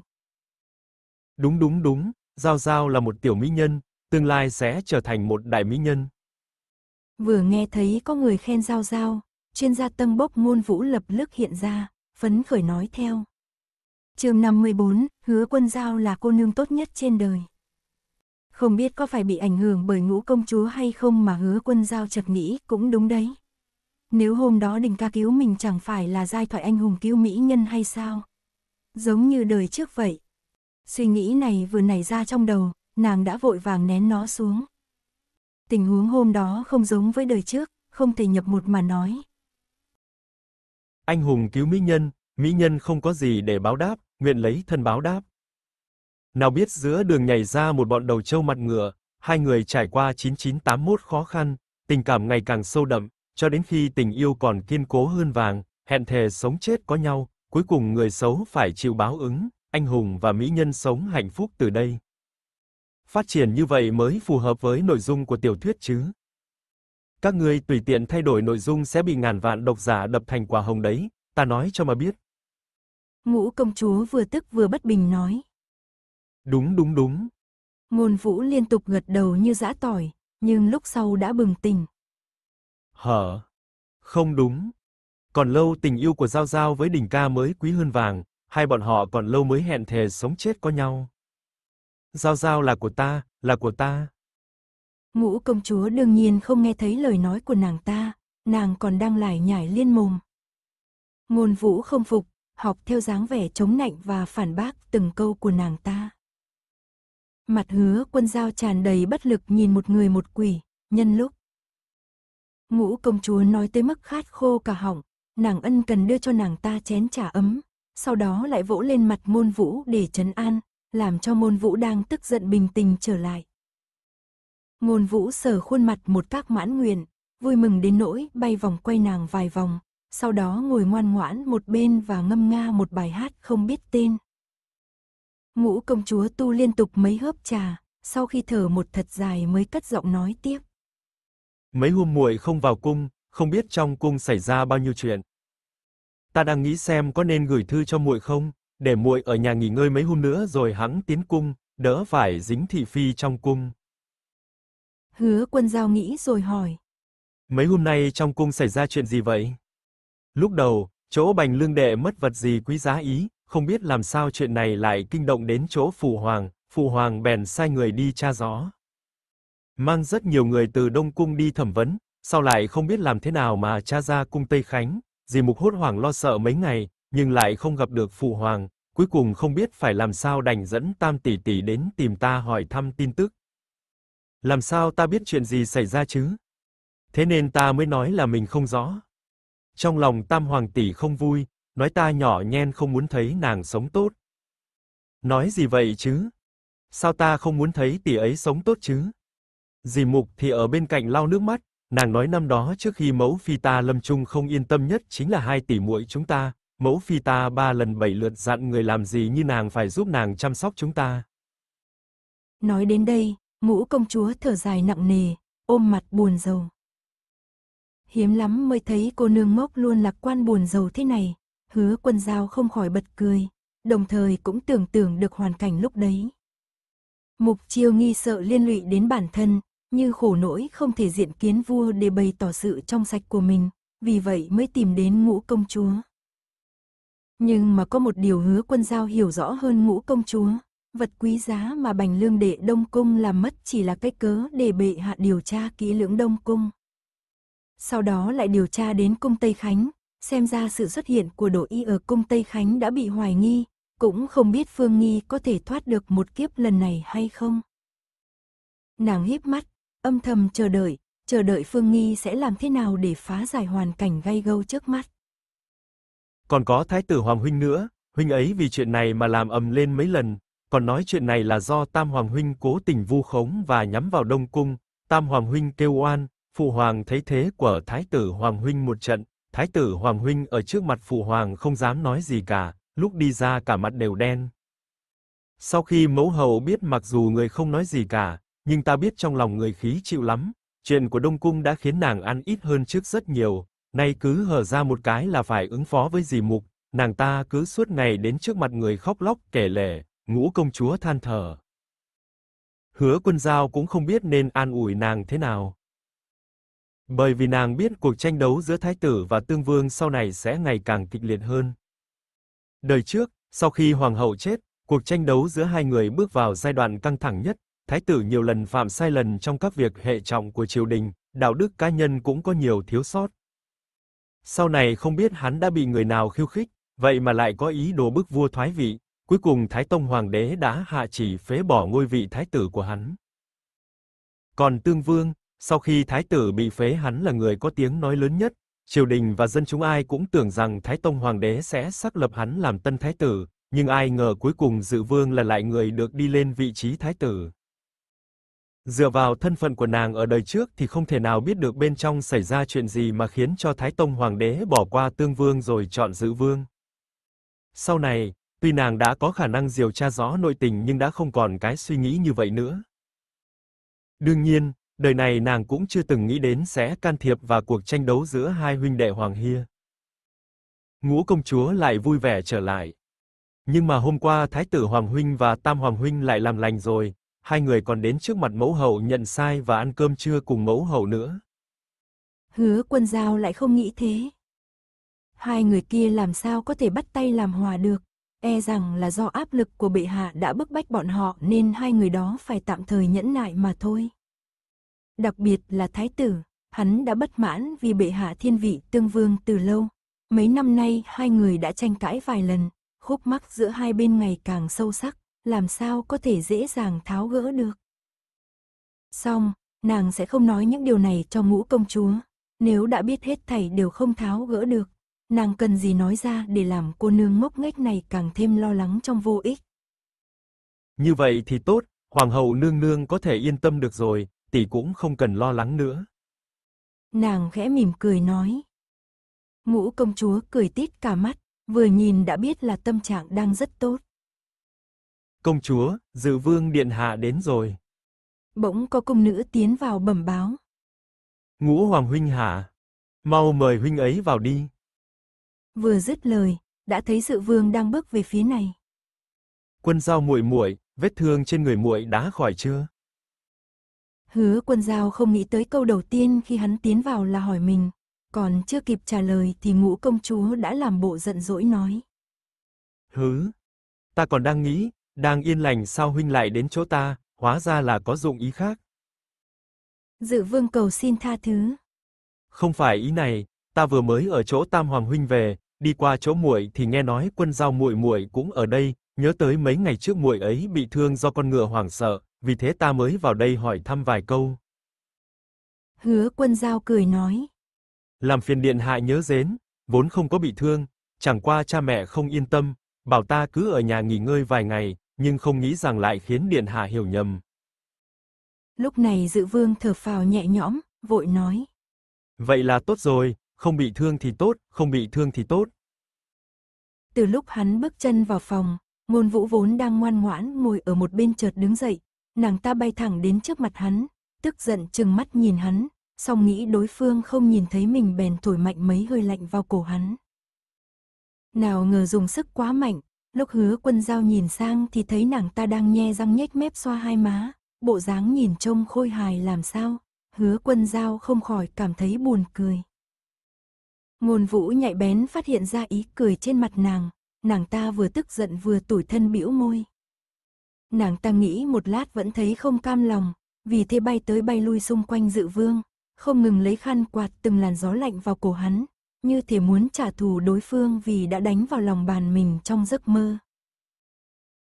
Đúng đúng đúng, Giao Giao là một tiểu mỹ nhân, tương lai sẽ trở thành một đại mỹ nhân. Vừa nghe thấy có người khen Giao Giao, chuyên gia tâm bốc ngôn vũ lập lức hiện ra, phấn khởi nói theo chương 54, hứa quân giao là cô nương tốt nhất trên đời. Không biết có phải bị ảnh hưởng bởi ngũ công chúa hay không mà hứa quân giao chật nghĩ cũng đúng đấy. Nếu hôm đó đình ca cứu mình chẳng phải là giai thoại anh hùng cứu mỹ nhân hay sao? Giống như đời trước vậy. Suy nghĩ này vừa nảy ra trong đầu, nàng đã vội vàng nén nó xuống. Tình huống hôm đó không giống với đời trước, không thể nhập một mà nói. Anh hùng cứu mỹ nhân, Mỹ nhân không có gì để báo đáp, nguyện lấy thân báo đáp. Nào biết giữa đường nhảy ra một bọn đầu trâu mặt ngựa, hai người trải qua 9981 khó khăn, tình cảm ngày càng sâu đậm, cho đến khi tình yêu còn kiên cố hơn vàng, hẹn thề sống chết có nhau, cuối cùng người xấu phải chịu báo ứng, anh hùng và mỹ nhân sống hạnh phúc từ đây. Phát triển như vậy mới phù hợp với nội dung của tiểu thuyết chứ. Các ngươi tùy tiện thay đổi nội dung sẽ bị ngàn vạn độc giả đập thành quả hồng đấy, ta nói cho mà biết. Ngũ công chúa vừa tức vừa bất bình nói. Đúng đúng đúng. Ngôn vũ liên tục gật đầu như dã tỏi, nhưng lúc sau đã bừng tỉnh. Hở? Không đúng. Còn lâu tình yêu của Giao Giao với đỉnh Ca mới quý hơn vàng, hai bọn họ còn lâu mới hẹn thề sống chết có nhau. Giao Giao là của ta, là của ta. Ngũ công chúa đương nhiên không nghe thấy lời nói của nàng ta, nàng còn đang lải nhải liên mồm. Ngôn vũ không phục, học theo dáng vẻ chống nạnh và phản bác từng câu của nàng ta. Mặt hứa quân giao tràn đầy bất lực nhìn một người một quỷ, nhân lúc. Ngũ công chúa nói tới mức khát khô cả họng, nàng ân cần đưa cho nàng ta chén trà ấm, sau đó lại vỗ lên mặt môn vũ để chấn an, làm cho môn vũ đang tức giận bình tình trở lại. Ngôn vũ sờ khuôn mặt một các mãn nguyện, vui mừng đến nỗi bay vòng quay nàng vài vòng, sau đó ngồi ngoan ngoãn một bên và ngâm nga một bài hát không biết tên. Ngũ công chúa tu liên tục mấy hớp trà, sau khi thở một thật dài mới cất giọng nói tiếp. Mấy hôm muội không vào cung, không biết trong cung xảy ra bao nhiêu chuyện. Ta đang nghĩ xem có nên gửi thư cho muội không, để muội ở nhà nghỉ ngơi mấy hôm nữa rồi hắn tiến cung, đỡ phải dính thị phi trong cung. Hứa Quân Giao nghĩ rồi hỏi. Mấy hôm nay trong cung xảy ra chuyện gì vậy? Lúc đầu, chỗ bành lương đệ mất vật gì quý giá ý, không biết làm sao chuyện này lại kinh động đến chỗ Phụ Hoàng, Phụ Hoàng bèn sai người đi tra rõ. Mang rất nhiều người từ Đông Cung đi thẩm vấn, sau lại không biết làm thế nào mà tra ra cung Tây Khánh, dì mục hốt hoảng lo sợ mấy ngày, nhưng lại không gặp được Phụ Hoàng, cuối cùng không biết phải làm sao đành dẫn Tam Tỷ Tỷ đến tìm ta hỏi thăm tin tức. Làm sao ta biết chuyện gì xảy ra chứ? Thế nên ta mới nói là mình không rõ. Trong lòng Tam Hoàng tỷ không vui, nói ta nhỏ nhen không muốn thấy nàng sống tốt. Nói gì vậy chứ? Sao ta không muốn thấy tỷ ấy sống tốt chứ? Dì Mục thì ở bên cạnh lau nước mắt, nàng nói năm đó trước khi mẫu phi ta Lâm Trung không yên tâm nhất chính là hai tỷ muội chúng ta, mẫu phi ta ba lần bảy lượt dặn người làm gì như nàng phải giúp nàng chăm sóc chúng ta. Nói đến đây, ngũ công chúa thở dài nặng nề, ôm mặt buồn rầu hiếm lắm mới thấy cô nương mốc luôn lạc quan buồn giàu thế này. Hứa quân giao không khỏi bật cười, đồng thời cũng tưởng tượng được hoàn cảnh lúc đấy. Mục chiêu nghi sợ liên lụy đến bản thân, như khổ nỗi không thể diện kiến vua để bày tỏ sự trong sạch của mình, vì vậy mới tìm đến ngũ công chúa. Nhưng mà có một điều hứa quân giao hiểu rõ hơn ngũ công chúa, vật quý giá mà bành lương đệ Đông Cung làm mất chỉ là cái cớ để bệ hạ điều tra kỹ lưỡng Đông Cung sau đó lại điều tra đến cung Tây Khánh, xem ra sự xuất hiện của đổ y ở cung Tây Khánh đã bị hoài nghi, cũng không biết Phương Nghi có thể thoát được một kiếp lần này hay không. Nàng híp mắt, âm thầm chờ đợi, chờ đợi Phương Nghi sẽ làm thế nào để phá giải hoàn cảnh gay gâu trước mắt. Còn có Thái tử Hoàng Huynh nữa, Huynh ấy vì chuyện này mà làm ầm lên mấy lần, còn nói chuyện này là do Tam Hoàng Huynh cố tình vu khống và nhắm vào Đông Cung, Tam Hoàng Huynh kêu oan, Phụ hoàng thấy thế của thái tử Hoàng huynh một trận, thái tử Hoàng huynh ở trước mặt phụ hoàng không dám nói gì cả, lúc đi ra cả mặt đều đen. Sau khi mẫu hậu biết mặc dù người không nói gì cả, nhưng ta biết trong lòng người khí chịu lắm, chuyện của Đông cung đã khiến nàng ăn ít hơn trước rất nhiều, nay cứ hở ra một cái là phải ứng phó với gì mục, nàng ta cứ suốt ngày đến trước mặt người khóc lóc kể lể, ngũ công chúa than thở. Hứa Quân Dao cũng không biết nên an ủi nàng thế nào. Bởi vì nàng biết cuộc tranh đấu giữa thái tử và tương vương sau này sẽ ngày càng kịch liệt hơn. Đời trước, sau khi hoàng hậu chết, cuộc tranh đấu giữa hai người bước vào giai đoạn căng thẳng nhất, thái tử nhiều lần phạm sai lầm trong các việc hệ trọng của triều đình, đạo đức cá nhân cũng có nhiều thiếu sót. Sau này không biết hắn đã bị người nào khiêu khích, vậy mà lại có ý đồ bức vua thoái vị, cuối cùng Thái Tông hoàng đế đã hạ chỉ phế bỏ ngôi vị thái tử của hắn. Còn Tương Vương, sau khi thái tử bị phế hắn là người có tiếng nói lớn nhất, triều đình và dân chúng ai cũng tưởng rằng Thái Tông Hoàng đế sẽ xác lập hắn làm tân thái tử, nhưng ai ngờ cuối cùng Dự Vương là lại người được đi lên vị trí thái tử. Dựa vào thân phận của nàng ở đời trước thì không thể nào biết được bên trong xảy ra chuyện gì mà khiến cho Thái Tông Hoàng đế bỏ qua Tương Vương rồi chọn Dự Vương. Sau này, tuy nàng đã có khả năng điều tra rõ nội tình nhưng đã không còn cái suy nghĩ như vậy nữa. Đương nhiên, đời này nàng cũng chưa từng nghĩ đến sẽ can thiệp vào cuộc tranh đấu giữa hai huynh đệ Hoàng Hia. Ngũ công chúa lại vui vẻ trở lại. Nhưng mà hôm qua Thái tử Hoàng huynh và Tam Hoàng huynh lại làm lành rồi, hai người còn đến trước mặt mẫu hậu nhận sai và ăn cơm trưa cùng mẫu hậu nữa. Hứa Quân giao lại không nghĩ thế. Hai người kia làm sao có thể bắt tay làm hòa được, e rằng là do áp lực của bệ hạ đã bức bách bọn họ nên hai người đó phải tạm thời nhẫn nại mà thôi đặc biệt là thái tử, hắn đã bất mãn vì bệ hạ thiên vị tương vương từ lâu. Mấy năm nay hai người đã tranh cãi vài lần, khúc mắc giữa hai bên ngày càng sâu sắc, làm sao có thể dễ dàng tháo gỡ được. Xong, nàng sẽ không nói những điều này cho ngũ công chúa, nếu đã biết hết thảy đều không tháo gỡ được, nàng cần gì nói ra để làm cô nương ngốc nghếch này càng thêm lo lắng trong vô ích. Như vậy thì tốt, hoàng hậu nương nương có thể yên tâm được rồi, tỷ cũng không cần lo lắng nữa. Nàng khẽ mỉm cười nói. Ngũ công chúa cười tít cả mắt, vừa nhìn đã biết là tâm trạng đang rất tốt. Công chúa, dự vương điện hạ đến rồi. Bỗng có công nữ tiến vào bẩm báo. Ngũ hoàng huynh hạ, Mau mời huynh ấy vào đi. Vừa dứt lời, đã thấy dự vương đang bước về phía này. Quân giao muội muội, vết thương trên người muội đã khỏi chưa? Hứa quân giao không nghĩ tới câu đầu tiên khi hắn tiến vào là hỏi mình. Còn chưa kịp trả lời thì ngũ công chúa đã làm bộ giận dỗi nói. Hứ, ta còn đang nghĩ, đang yên lành sao huynh lại đến chỗ ta, hóa ra là có dụng ý khác. Dự vương cầu xin tha thứ. Không phải ý này, ta vừa mới ở chỗ Tam Hoàng huynh về, đi qua chỗ muội thì nghe nói quân giao muội muội cũng ở đây, nhớ tới mấy ngày trước muội ấy bị thương do con ngựa hoảng sợ, vì thế ta mới vào đây hỏi thăm vài câu. Hứa quân giao cười nói. Làm phiền điện hạ nhớ dến, vốn không có bị thương, chẳng qua cha mẹ không yên tâm, bảo ta cứ ở nhà nghỉ ngơi vài ngày, nhưng không nghĩ rằng lại khiến điện hạ hiểu nhầm. Lúc này dự vương thở phào nhẹ nhõm, vội nói. Vậy là tốt rồi, không bị thương thì tốt, không bị thương thì tốt. Từ lúc hắn bước chân vào phòng, ngôn vũ vốn đang ngoan ngoãn ngồi ở một bên chợt đứng dậy, nàng ta bay thẳng đến trước mặt hắn, tức giận chừng mắt nhìn hắn, song nghĩ đối phương không nhìn thấy mình bèn thổi mạnh mấy hơi lạnh vào cổ hắn. Nào ngờ dùng sức quá mạnh, lúc hứa quân giao nhìn sang thì thấy nàng ta đang nhe răng nhếch mép xoa hai má, bộ dáng nhìn trông khôi hài làm sao, hứa quân giao không khỏi cảm thấy buồn cười. Ngôn vũ nhạy bén phát hiện ra ý cười trên mặt nàng, nàng ta vừa tức giận vừa tủi thân bĩu môi. Nàng ta nghĩ một lát vẫn thấy không cam lòng, vì thế bay tới bay lui xung quanh dự vương, không ngừng lấy khăn quạt từng làn gió lạnh vào cổ hắn, như thể muốn trả thù đối phương vì đã đánh vào lòng bàn mình trong giấc mơ.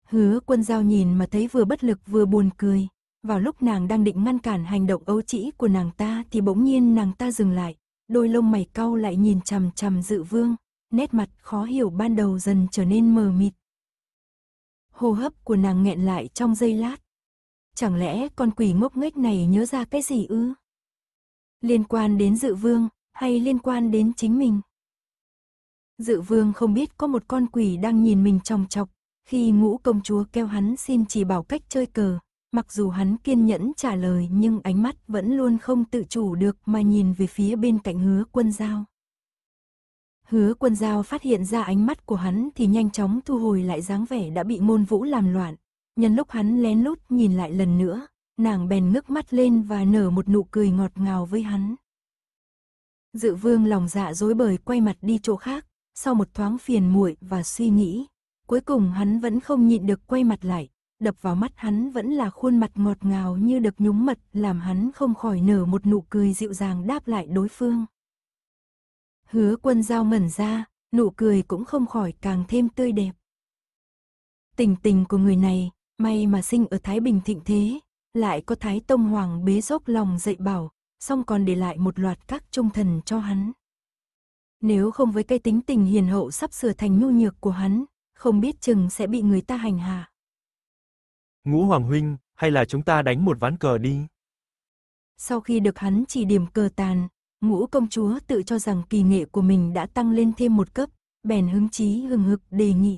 Hứa quân giao nhìn mà thấy vừa bất lực vừa buồn cười, vào lúc nàng đang định ngăn cản hành động ấu trĩ của nàng ta thì bỗng nhiên nàng ta dừng lại, đôi lông mày cau lại nhìn chằm chằm dự vương, nét mặt khó hiểu ban đầu dần trở nên mờ mịt, hô hấp của nàng nghẹn lại trong giây lát. Chẳng lẽ con quỷ ngốc nghếch này nhớ ra cái gì ư? Liên quan đến dự vương, hay liên quan đến chính mình? Dự vương không biết có một con quỷ đang nhìn mình trong chọc, khi ngũ công chúa kêu hắn xin chỉ bảo cách chơi cờ, mặc dù hắn kiên nhẫn trả lời nhưng ánh mắt vẫn luôn không tự chủ được mà nhìn về phía bên cạnh hứa quân giao. Hứa quân giao phát hiện ra ánh mắt của hắn thì nhanh chóng thu hồi lại dáng vẻ đã bị môn vũ làm loạn. Nhân lúc hắn lén lút nhìn lại lần nữa, nàng bèn ngước mắt lên và nở một nụ cười ngọt ngào với hắn. Dự vương lòng dạ dối bời quay mặt đi chỗ khác, sau một thoáng phiền muội và suy nghĩ. Cuối cùng hắn vẫn không nhịn được quay mặt lại, đập vào mắt hắn vẫn là khuôn mặt ngọt ngào như được nhúng mật làm hắn không khỏi nở một nụ cười dịu dàng đáp lại đối phương. Hứa quân giao mẩn ra, nụ cười cũng không khỏi càng thêm tươi đẹp. Tình tình của người này, may mà sinh ở Thái Bình thịnh thế, lại có Thái Tông Hoàng bế dốc lòng dạy bảo, xong còn để lại một loạt các trung thần cho hắn. Nếu không với cái tính tình hiền hậu sắp sửa thành nhu nhược của hắn, không biết chừng sẽ bị người ta hành hạ. Ngũ Hoàng Huynh, hay là chúng ta đánh một ván cờ đi? Sau khi được hắn chỉ điểm cờ tàn, ngũ công chúa tự cho rằng kỳ nghệ của mình đã tăng lên thêm một cấp, bèn hứng chí hừng hực đề nghị.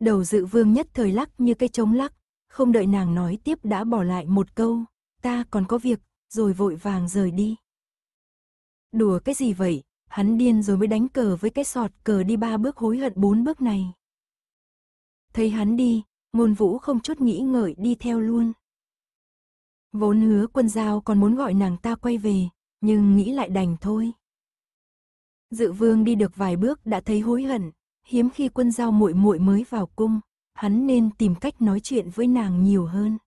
Đầu dự vương nhất thời lắc như cây trống lắc, không đợi nàng nói tiếp đã bỏ lại một câu, ta còn có việc, rồi vội vàng rời đi. Đùa cái gì vậy, hắn điên rồi mới đánh cờ với cái sọt cờ đi ba bước hối hận bốn bước này. Thấy hắn đi, ngôn vũ không chút nghĩ ngợi đi theo luôn. Vốn hứa quân giao còn muốn gọi nàng ta quay về, nhưng nghĩ lại đành thôi. Dự vương đi được vài bước đã thấy hối hận, hiếm khi quân giao muội muội mới vào cung, hắn nên tìm cách nói chuyện với nàng nhiều hơn.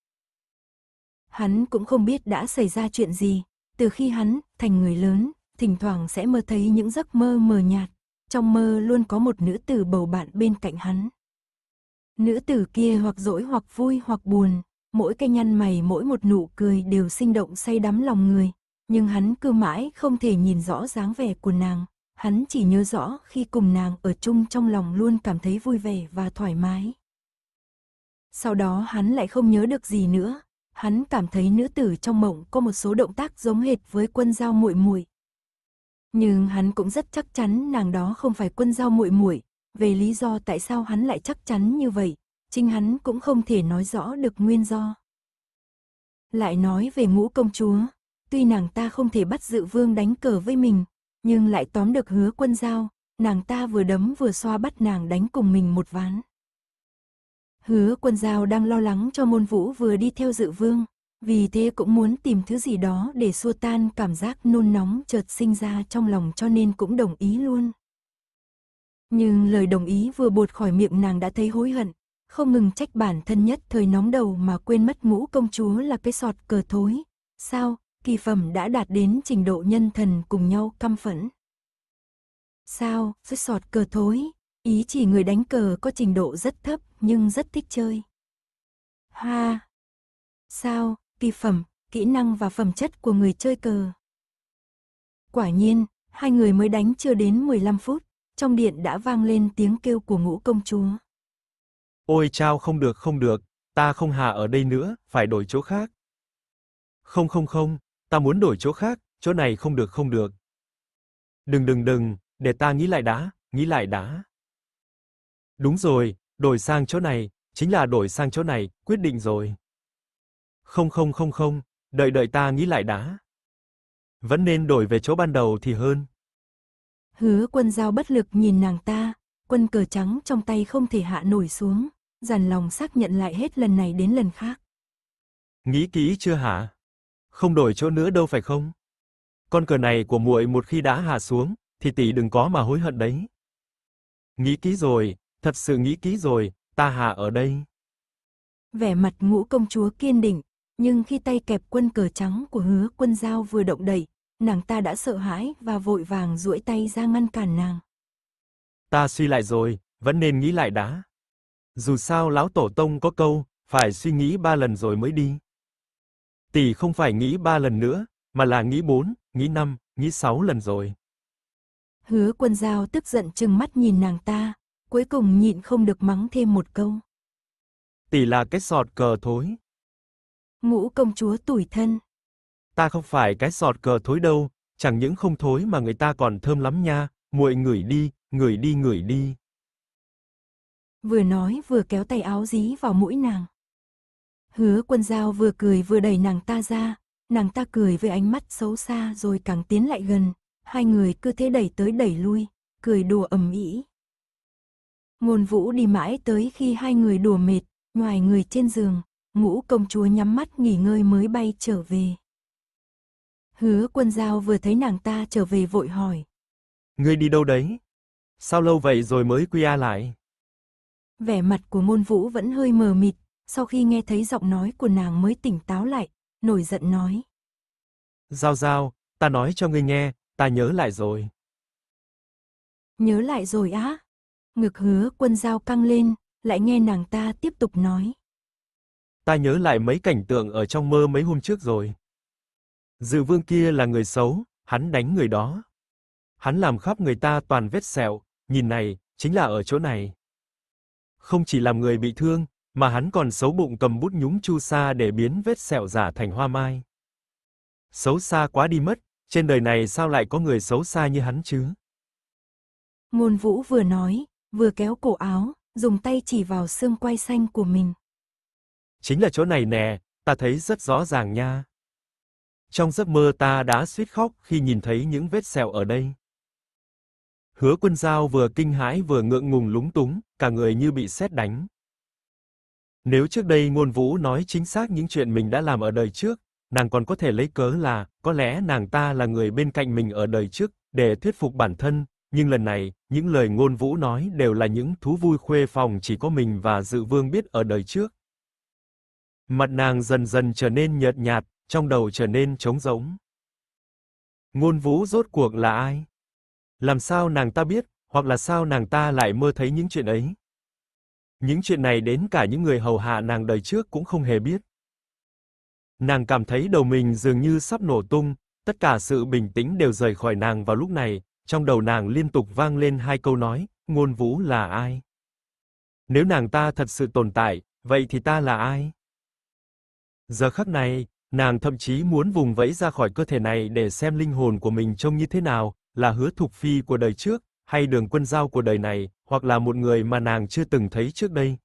Hắn cũng không biết đã xảy ra chuyện gì, từ khi hắn thành người lớn, thỉnh thoảng sẽ mơ thấy những giấc mơ mờ nhạt, trong mơ luôn có một nữ tử bầu bạn bên cạnh hắn. Nữ tử kia hoặc dỗi hoặc vui hoặc buồn, mỗi cái nhăn mày mỗi một nụ cười đều sinh động say đắm lòng người, nhưng hắn cứ mãi không thể nhìn rõ dáng vẻ của nàng. Hắn chỉ nhớ rõ khi cùng nàng ở chung trong lòng luôn cảm thấy vui vẻ và thoải mái. Sau đó hắn lại không nhớ được gì nữa, hắn cảm thấy nữ tử trong mộng có một số động tác giống hệt với quân giao muội muội. Nhưng hắn cũng rất chắc chắn nàng đó không phải quân giao muội muội, về lý do tại sao hắn lại chắc chắn như vậy, chính hắn cũng không thể nói rõ được nguyên do. Lại nói về ngũ công chúa, Tuy nàng ta không thể bắt dự vương đánh cờ với mình, nhưng lại tóm được hứa quân giao, nàng ta vừa đấm vừa xoa bắt nàng đánh cùng mình một ván. Hứa quân giao đang lo lắng cho môn vũ vừa đi theo dự vương, vì thế cũng muốn tìm thứ gì đó để xua tan cảm giác nôn nóng chợt sinh ra trong lòng cho nên cũng đồng ý luôn. Nhưng lời đồng ý vừa bột khỏi miệng nàng đã thấy hối hận, không ngừng trách bản thân nhất thời nóng đầu mà quên mất ngũ công chúa là cái sọt cờ thối. Sao, kỳ phẩm đã đạt đến trình độ nhân thần cùng nhau căm phẫn. Sao, rất sọt cờ thối, ý chỉ người đánh cờ có trình độ rất thấp nhưng rất thích chơi. hoa Sao, kỳ phẩm, kỹ năng và phẩm chất của người chơi cờ. Quả nhiên, hai người mới đánh chưa đến 15 phút, trong điện đã vang lên tiếng kêu của ngũ công chúa. Ôi chao không được không được, ta không hà ở đây nữa, phải đổi chỗ khác. Không không không, ta muốn đổi chỗ khác, chỗ này không được không được. Đừng đừng đừng, để ta nghĩ lại đã, nghĩ lại đã. Đúng rồi, đổi sang chỗ này, chính là đổi sang chỗ này, quyết định rồi. Không không không không, đợi đợi ta nghĩ lại đã. Vẫn nên đổi về chỗ ban đầu thì hơn. Hứa Quân Giao bất lực nhìn nàng ta, quân cờ trắng trong tay không thể hạ nổi xuống, dằn lòng xác nhận lại hết lần này đến lần khác. Nghĩ kỹ chưa hả? không đổi chỗ nữa đâu phải không? Con cờ này của muội một khi đã hạ xuống, thì tỷ đừng có mà hối hận đấy. Nghĩ kỹ rồi, thật sự nghĩ kỹ rồi, ta hạ ở đây. Vẻ mặt ngũ công chúa kiên định, nhưng khi tay kẹp quân cờ trắng của hứa quân giao vừa động đậy, nàng ta đã sợ hãi và vội vàng duỗi tay ra ngăn cản nàng. Ta suy lại rồi, vẫn nên nghĩ lại đã. Dù sao lão tổ tông có câu, phải suy nghĩ ba lần rồi mới đi tỷ không phải nghĩ ba lần nữa, mà là nghĩ bốn, nghĩ năm, nghĩ sáu lần rồi. Hứa quân giao tức giận trừng mắt nhìn nàng ta, cuối cùng nhịn không được mắng thêm một câu. Tỷ là cái sọt cờ thối. Ngũ công chúa tủi thân. Ta không phải cái sọt cờ thối đâu, chẳng những không thối mà người ta còn thơm lắm nha, muội ngửi đi, ngửi đi ngửi đi. Vừa nói vừa kéo tay áo dí vào mũi nàng. Hứa quân giao vừa cười vừa đẩy nàng ta ra, nàng ta cười với ánh mắt xấu xa rồi càng tiến lại gần, hai người cứ thế đẩy tới đẩy lui, cười đùa ầm ĩ. Ngôn vũ đi mãi tới khi hai người đùa mệt, ngoài người trên giường, ngũ công chúa nhắm mắt nghỉ ngơi mới bay trở về. Hứa quân giao vừa thấy nàng ta trở về vội hỏi. Ngươi đi đâu đấy? Sao lâu vậy rồi mới quy a lại? Vẻ mặt của ngôn vũ vẫn hơi mờ mịt, sau khi nghe thấy giọng nói của nàng mới tỉnh táo lại, nổi giận nói. Giao giao, ta nói cho ngươi nghe, ta nhớ lại rồi. Nhớ lại rồi á? Ngực hứa quân giao căng lên, lại nghe nàng ta tiếp tục nói. Ta nhớ lại mấy cảnh tượng ở trong mơ mấy hôm trước rồi. Dự vương kia là người xấu, hắn đánh người đó. Hắn làm khắp người ta toàn vết sẹo, nhìn này, chính là ở chỗ này. Không chỉ làm người bị thương, mà hắn còn xấu bụng cầm bút nhúng chu sa để biến vết sẹo giả thành hoa mai. Xấu xa quá đi mất, trên đời này sao lại có người xấu xa như hắn chứ? Ngôn Vũ vừa nói, vừa kéo cổ áo, dùng tay chỉ vào xương quay xanh của mình. Chính là chỗ này nè, ta thấy rất rõ ràng nha. Trong giấc mơ ta đã suýt khóc khi nhìn thấy những vết sẹo ở đây. Hứa Quân Dao vừa kinh hãi vừa ngượng ngùng lúng túng, cả người như bị sét đánh. Nếu trước đây Ngôn Vũ nói chính xác những chuyện mình đã làm ở đời trước, nàng còn có thể lấy cớ là có lẽ nàng ta là người bên cạnh mình ở đời trước để thuyết phục bản thân, nhưng lần này, những lời Ngôn Vũ nói đều là những thú vui khuê phòng chỉ có mình và Dự Vương biết ở đời trước. Mặt nàng dần dần trở nên nhợt nhạt, trong đầu trở nên trống rỗng. Ngôn Vũ rốt cuộc là ai? Làm sao nàng ta biết, hoặc là sao nàng ta lại mơ thấy những chuyện ấy? Những chuyện này đến cả những người hầu hạ nàng đời trước cũng không hề biết. Nàng cảm thấy đầu mình dường như sắp nổ tung, tất cả sự bình tĩnh đều rời khỏi nàng vào lúc này, trong đầu nàng liên tục vang lên hai câu nói, Ngôn Vũ là ai? Nếu nàng ta thật sự tồn tại, vậy thì ta là ai? Giờ khắc này, nàng thậm chí muốn vùng vẫy ra khỏi cơ thể này để xem linh hồn của mình trông như thế nào, là hứa thục phi của đời trước hay đường quân giao của đời này, hoặc là một người mà nàng chưa từng thấy trước đây.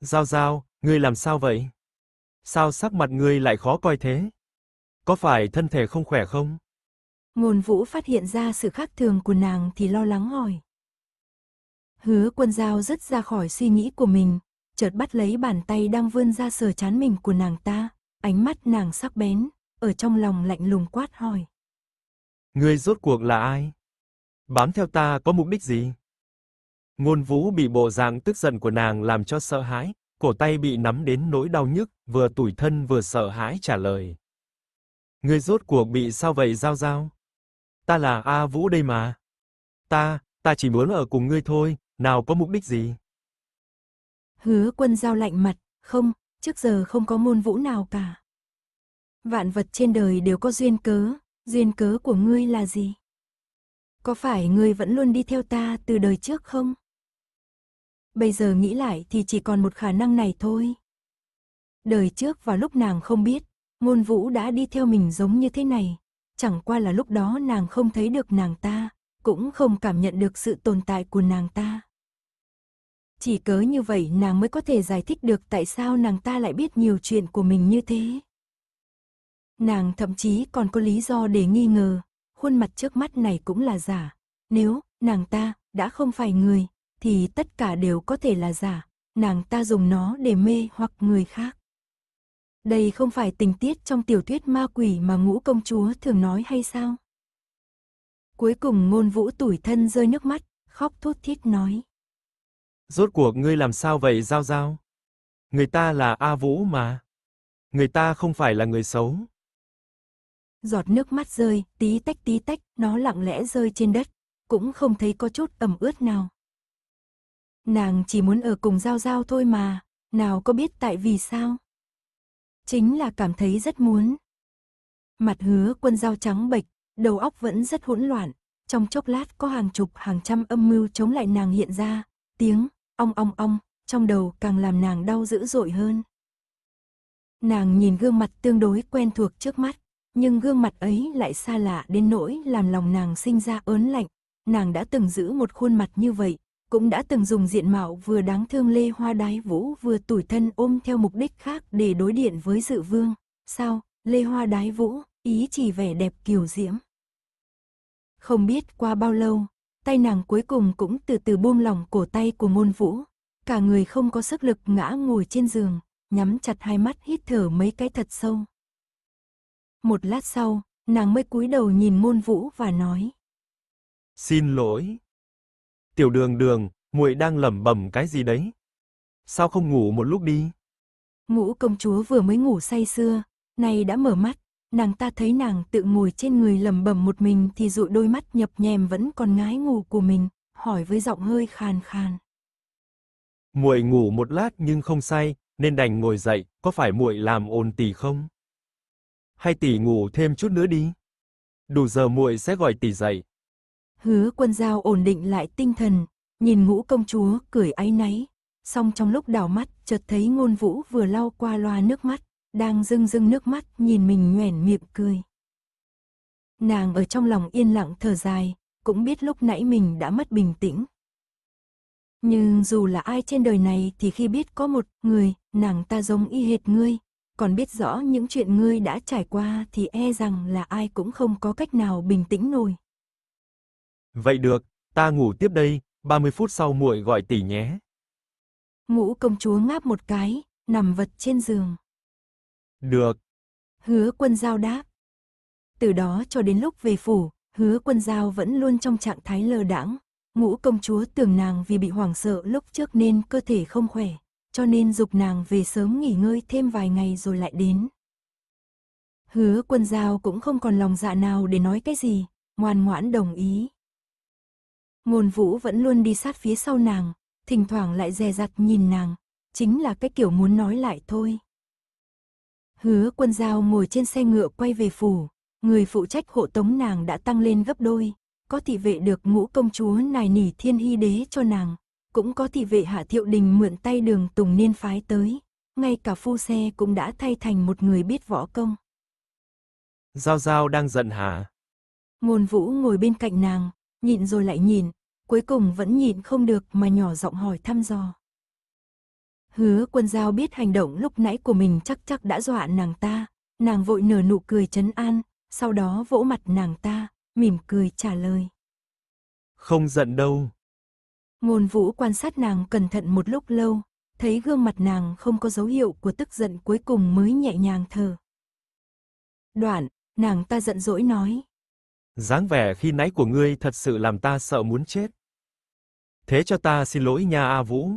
Giao Giao, ngươi làm sao vậy? Sao sắc mặt ngươi lại khó coi thế? Có phải thân thể không khỏe không? Ngôn Vũ phát hiện ra sự khác thường của nàng thì lo lắng hỏi. Hứa Quân Giao rất ra khỏi suy nghĩ của mình, chợt bắt lấy bàn tay đang vươn ra sờ chán mình của nàng ta, ánh mắt nàng sắc bén, ở trong lòng lạnh lùng quát hỏi. Ngươi rốt cuộc là ai? Bám theo ta có mục đích gì? Ngôn Vũ bị bộ dạng tức giận của nàng làm cho sợ hãi, cổ tay bị nắm đến nỗi đau nhức, vừa tủi thân vừa sợ hãi trả lời. Ngươi rốt cuộc bị sao vậy Giao Giao? Ta là A Vũ đây mà. Ta, ta chỉ muốn ở cùng ngươi thôi, nào có mục đích gì? Hứa quân Giao lạnh mặt, không, trước giờ không có môn vũ nào cả. Vạn vật trên đời đều có duyên cớ, duyên cớ của ngươi là gì? Có phải ngươi vẫn luôn đi theo ta từ đời trước không? bây giờ nghĩ lại thì chỉ còn một khả năng này thôi. Đời trước vào lúc nàng không biết, ngôn vũ đã đi theo mình giống như thế này, chẳng qua là lúc đó nàng không thấy được nàng ta, cũng không cảm nhận được sự tồn tại của nàng ta. Chỉ cớ như vậy nàng mới có thể giải thích được tại sao nàng ta lại biết nhiều chuyện của mình như thế. Nàng thậm chí còn có lý do để nghi ngờ, khuôn mặt trước mắt này cũng là giả. Nếu nàng ta đã không phải người, thì tất cả đều có thể là giả, nàng ta dùng nó để mê hoặc người khác. Đây không phải tình tiết trong tiểu thuyết ma quỷ mà ngũ công chúa thường nói hay sao? Cuối cùng ngôn vũ tủi thân rơi nước mắt, khóc thút thít nói. Rốt cuộc ngươi làm sao vậy Giao Giao? Người ta là A Vũ mà. Người ta không phải là người xấu. Giọt nước mắt rơi, tí tách tí tách, nó lặng lẽ rơi trên đất, cũng không thấy có chút ẩm ướt nào. Nàng chỉ muốn ở cùng Giao Giao thôi mà, nào có biết tại vì sao? Chính là cảm thấy rất muốn. Mặt hứa quân dao trắng bệch, đầu óc vẫn rất hỗn loạn, trong chốc lát có hàng chục hàng trăm âm mưu chống lại nàng hiện ra, tiếng ong ong ong, trong đầu càng làm nàng đau dữ dội hơn. Nàng nhìn gương mặt tương đối quen thuộc trước mắt, nhưng gương mặt ấy lại xa lạ đến nỗi làm lòng nàng sinh ra ớn lạnh, nàng đã từng giữ một khuôn mặt như vậy, cũng đã từng dùng diện mạo vừa đáng thương Lê Hoa Đái Vũ vừa tủi thân ôm theo mục đích khác để đối điện với dự vương. Sao, Lê Hoa Đái Vũ, ý chỉ vẻ đẹp kiều diễm. Không biết qua bao lâu, tay nàng cuối cùng cũng từ từ buông lỏng cổ tay của môn vũ. Cả người không có sức lực ngã ngồi trên giường, nhắm chặt hai mắt hít thở mấy cái thật sâu. Một lát sau, nàng mới cúi đầu nhìn môn vũ và nói. Xin lỗi, Tiểu Đường Đường, muội đang lẩm bẩm cái gì đấy? Sao không ngủ một lúc đi? Ngũ công chúa vừa mới ngủ say sưa, nay đã mở mắt, nàng ta thấy nàng tự ngồi trên người lẩm bẩm một mình thì dụ đôi mắt nhập nhèm vẫn còn ngái ngủ của mình, hỏi với giọng hơi khàn khàn. Muội ngủ một lát nhưng không say, nên đành ngồi dậy, có phải muội làm ồn tỷ không? Hay tỷ ngủ thêm chút nữa đi? Đủ giờ muội sẽ gọi tỷ dậy, Hứa quân giao ổn định lại tinh thần, nhìn ngũ công chúa cười áy náy. Xong trong lúc đảo mắt, chợt thấy ngôn vũ vừa lau qua loa nước mắt, đang rưng rưng nước mắt nhìn mình nhoẻn miệng cười. Nàng ở trong lòng yên lặng thở dài, cũng biết lúc nãy mình đã mất bình tĩnh. Nhưng dù là ai trên đời này thì khi biết có một người, nàng ta giống y hệt ngươi, còn biết rõ những chuyện ngươi đã trải qua thì e rằng là ai cũng không có cách nào bình tĩnh nổi. Vậy được, ta ngủ tiếp đây, 30 phút sau muội gọi tỷ nhé. Ngũ công chúa ngáp một cái, nằm vật trên giường. Được. Hứa quân giao đáp. Từ đó cho đến lúc về phủ, hứa quân giao vẫn luôn trong trạng thái lơ đãng. Ngũ công chúa tưởng nàng vì bị hoảng sợ lúc trước nên cơ thể không khỏe, cho nên dục nàng về sớm nghỉ ngơi thêm vài ngày rồi lại đến. Hứa quân giao cũng không còn lòng dạ nào để nói cái gì, ngoan ngoãn đồng ý. Ngôn vũ vẫn luôn đi sát phía sau nàng, thỉnh thoảng lại dè dặt nhìn nàng, chính là cái kiểu muốn nói lại thôi. Hứa quân giao ngồi trên xe ngựa quay về phủ, người phụ trách hộ tống nàng đã tăng lên gấp đôi, có thị vệ được ngũ công chúa nài nỉ thiên hy đế cho nàng, cũng có thị vệ hạ thiệu đình mượn tay đường tùng niên phái tới, ngay cả phu xe cũng đã thay thành một người biết võ công. Giao Giao đang giận hả? Ngôn vũ ngồi bên cạnh nàng, Nhìn rồi lại nhìn, cuối cùng vẫn nhìn không được mà nhỏ giọng hỏi thăm dò. Hứa quân giao biết hành động lúc nãy của mình chắc chắc đã dọa nàng ta, nàng vội nở nụ cười chấn an, sau đó vỗ mặt nàng ta, mỉm cười trả lời. Không giận đâu. Ngôn vũ quan sát nàng cẩn thận một lúc lâu, thấy gương mặt nàng không có dấu hiệu của tức giận cuối cùng mới nhẹ nhàng thở. Đoạn, nàng ta giận dỗi nói dáng vẻ khi nãy của ngươi thật sự làm ta sợ muốn chết. Thế cho ta xin lỗi nha A Vũ.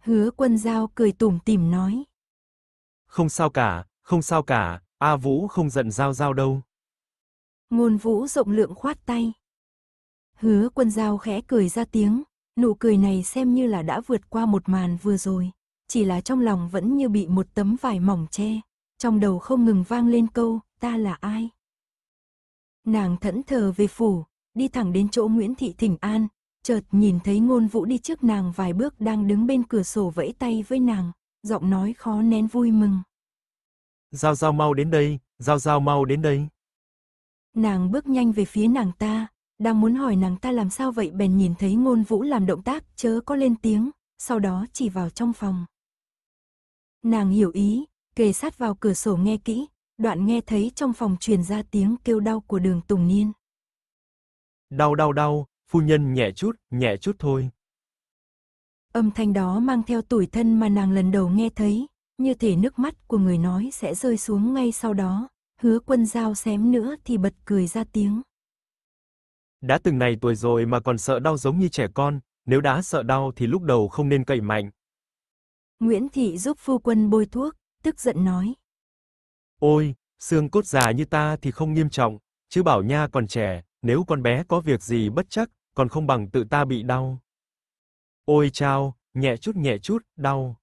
Hứa quân giao cười tủm tỉm nói. Không sao cả, không sao cả, A Vũ không giận giao giao đâu. Ngôn Vũ rộng lượng khoát tay. Hứa quân giao khẽ cười ra tiếng, nụ cười này xem như là đã vượt qua một màn vừa rồi, chỉ là trong lòng vẫn như bị một tấm vải mỏng che, trong đầu không ngừng vang lên câu, ta là ai? Nàng thẫn thờ về phủ, đi thẳng đến chỗ Nguyễn Thị Thỉnh An, chợt nhìn thấy ngôn vũ đi trước nàng vài bước đang đứng bên cửa sổ vẫy tay với nàng, giọng nói khó nén vui mừng. Giao giao mau đến đây, giao giao mau đến đây. Nàng bước nhanh về phía nàng ta, đang muốn hỏi nàng ta làm sao vậy bèn nhìn thấy ngôn vũ làm động tác chớ có lên tiếng, sau đó chỉ vào trong phòng. Nàng hiểu ý, kề sát vào cửa sổ nghe kỹ, đoạn nghe thấy trong phòng truyền ra tiếng kêu đau của đường Tùng Niên. Đau đau đau, phu nhân nhẹ chút, nhẹ chút thôi. Âm thanh đó mang theo tuổi thân mà nàng lần đầu nghe thấy, như thể nước mắt của người nói sẽ rơi xuống ngay sau đó, hứa quân dao xém nữa thì bật cười ra tiếng. Đã từng này tuổi rồi mà còn sợ đau giống như trẻ con, nếu đã sợ đau thì lúc đầu không nên cậy mạnh. Nguyễn Thị giúp phu quân bôi thuốc, tức giận nói. Ôi, xương cốt già như ta thì không nghiêm trọng, chứ bảo nha còn trẻ, nếu con bé có việc gì bất chắc, còn không bằng tự ta bị đau. Ôi chao, nhẹ chút nhẹ chút, đau.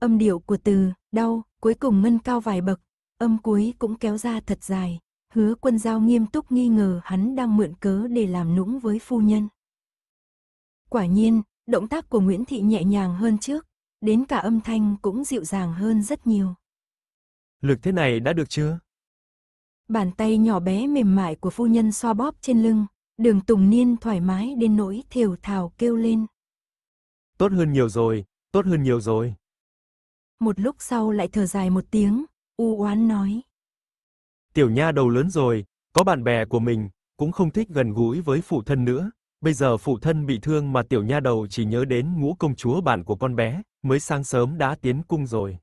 Âm điệu của từ đau cuối cùng ngân cao vài bậc, âm cuối cũng kéo ra thật dài, Hứa Quân Giao nghiêm túc nghi ngờ hắn đang mượn cớ để làm nũng với phu nhân. Quả nhiên, động tác của Nguyễn Thị nhẹ nhàng hơn trước, đến cả âm thanh cũng dịu dàng hơn rất nhiều. Lực thế này đã được chưa? Bàn tay nhỏ bé mềm mại của phu nhân xoa bóp trên lưng, đường Tùng Niên thoải mái đến nỗi thiều thào kêu lên. Tốt hơn nhiều rồi, tốt hơn nhiều rồi. Một lúc sau lại thở dài một tiếng, u oán nói. Tiểu nha đầu lớn rồi, có bạn bè của mình, cũng không thích gần gũi với phụ thân nữa. Bây giờ phụ thân bị thương mà tiểu nha đầu chỉ nhớ đến ngũ công chúa bạn của con bé, mới sáng sớm đã tiến cung rồi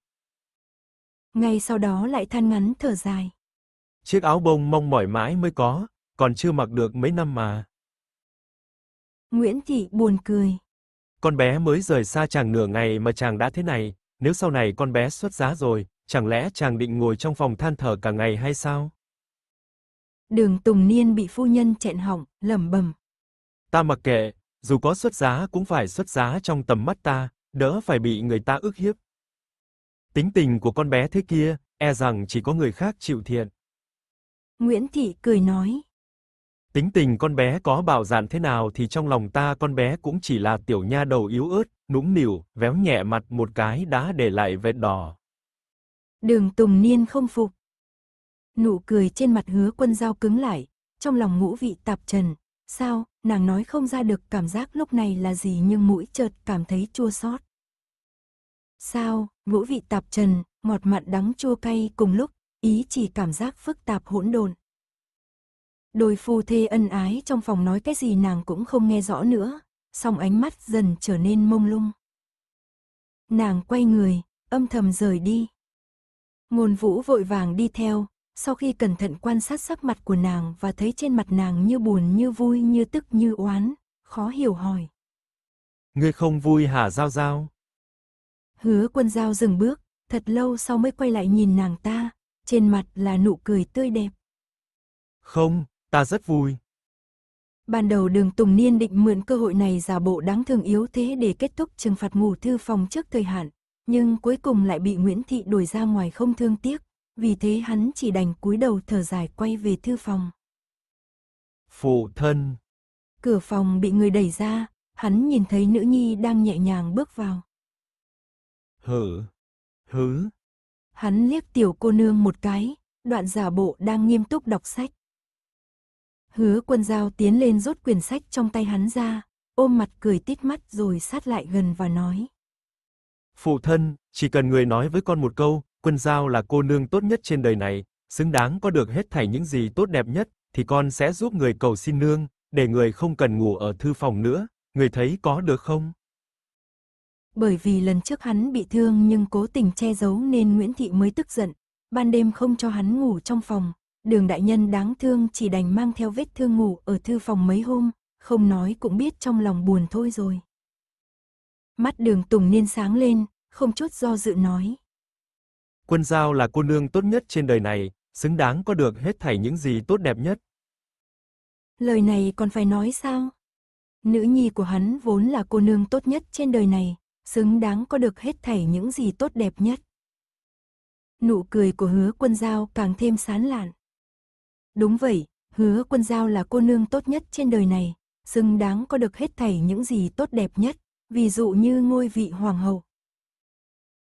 ngay sau đó lại than ngắn thở dài. Chiếc áo bông mong mỏi mãi mới có, còn chưa mặc được mấy năm mà. Nguyễn Thị buồn cười. Con bé mới rời xa chàng nửa ngày mà chàng đã thế này, nếu sau này con bé xuất giá rồi, chẳng lẽ chàng định ngồi trong phòng than thở cả ngày hay sao? Đường Tùng Niên bị phu nhân chẹn họng, lẩm bẩm. Ta mặc kệ, dù có xuất giá cũng phải xuất giá trong tầm mắt ta, đỡ phải bị người ta ức hiếp. Tính tình của con bé thế kia, e rằng chỉ có người khác chịu thiện. Nguyễn Thị cười nói. Tính tình con bé có bảo dạn thế nào thì trong lòng ta con bé cũng chỉ là tiểu nha đầu yếu ớt, nũng nỉu, véo nhẹ mặt một cái đã để lại vết đỏ. Đường Tùng Niên không phục. Nụ cười trên mặt hứa quân dao cứng lại, trong lòng ngũ vị tạp trần. Sao, nàng nói không ra được cảm giác lúc này là gì nhưng mũi chợt cảm thấy chua xót. Sao, ngũ vị tạp trần, mọt mặn đắng chua cay cùng lúc, ý chỉ cảm giác phức tạp hỗn độn. Đôi phu thê ân ái trong phòng nói cái gì nàng cũng không nghe rõ nữa, song ánh mắt dần trở nên mông lung. Nàng quay người, âm thầm rời đi. Ngôn vũ vội vàng đi theo, sau khi cẩn thận quan sát sắc mặt của nàng và thấy trên mặt nàng như buồn như vui như tức như oán, khó hiểu hỏi. Ngươi không vui hả Giao Giao? Hứa quân dao dừng bước, thật lâu sau mới quay lại nhìn nàng ta, trên mặt là nụ cười tươi đẹp. Không, ta rất vui. Ban đầu đường Tùng Niên định mượn cơ hội này giả bộ đáng thương yếu thế để kết thúc trừng phạt ngủ thư phòng trước thời hạn, nhưng cuối cùng lại bị Nguyễn Thị đuổi ra ngoài không thương tiếc, vì thế hắn chỉ đành cúi đầu thở dài quay về thư phòng. Phụ thân. Cửa phòng bị người đẩy ra, hắn nhìn thấy nữ nhi đang nhẹ nhàng bước vào. Hử? Hứ? Hắn liếc tiểu cô nương một cái, đoạn giả bộ đang nghiêm túc đọc sách. Hứa quân giao tiến lên rút quyển sách trong tay hắn ra, ôm mặt cười tít mắt rồi sát lại gần và nói. Phụ thân, chỉ cần người nói với con một câu, quân giao là cô nương tốt nhất trên đời này, xứng đáng có được hết thảy những gì tốt đẹp nhất, thì con sẽ giúp người cầu xin nương, để người không cần ngủ ở thư phòng nữa, người thấy có được không? Bởi vì lần trước hắn bị thương nhưng cố tình che giấu nên Nguyễn Thị mới tức giận, ban đêm không cho hắn ngủ trong phòng. Đường đại nhân đáng thương chỉ đành mang theo vết thương ngủ ở thư phòng mấy hôm, không nói cũng biết trong lòng buồn thôi rồi. Mắt đường Tùng Niên sáng lên, không chút do dự nói. Quân Giao là cô nương tốt nhất trên đời này, xứng đáng có được hết thảy những gì tốt đẹp nhất. Lời này còn phải nói sao? Nữ nhi của hắn vốn là cô nương tốt nhất trên đời này, xứng đáng có được hết thảy những gì tốt đẹp nhất. Nụ cười của hứa quân giao càng thêm sán lạn. Đúng vậy, hứa quân giao là cô nương tốt nhất trên đời này, xứng đáng có được hết thảy những gì tốt đẹp nhất, ví dụ như ngôi vị hoàng hậu.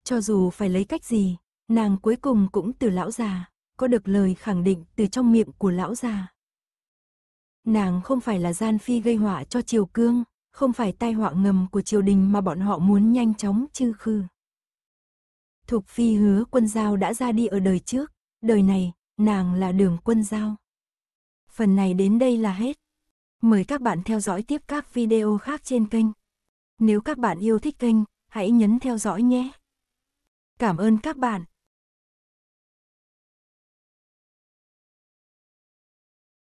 Cho dù phải lấy cách gì, nàng cuối cùng cũng từ lão già, có được lời khẳng định từ trong miệng của lão già. Nàng không phải là gian phi gây họa cho triều cương, không phải tai họa ngầm của triều đình mà bọn họ muốn nhanh chóng chư khư. Thục phi hứa quân giao đã ra đi ở đời trước, đời này, nàng là đường quân giao. Phần này đến đây là hết. Mời các bạn theo dõi tiếp các video khác trên kênh. Nếu các bạn yêu thích kênh, hãy nhấn theo dõi nhé. Cảm ơn các bạn.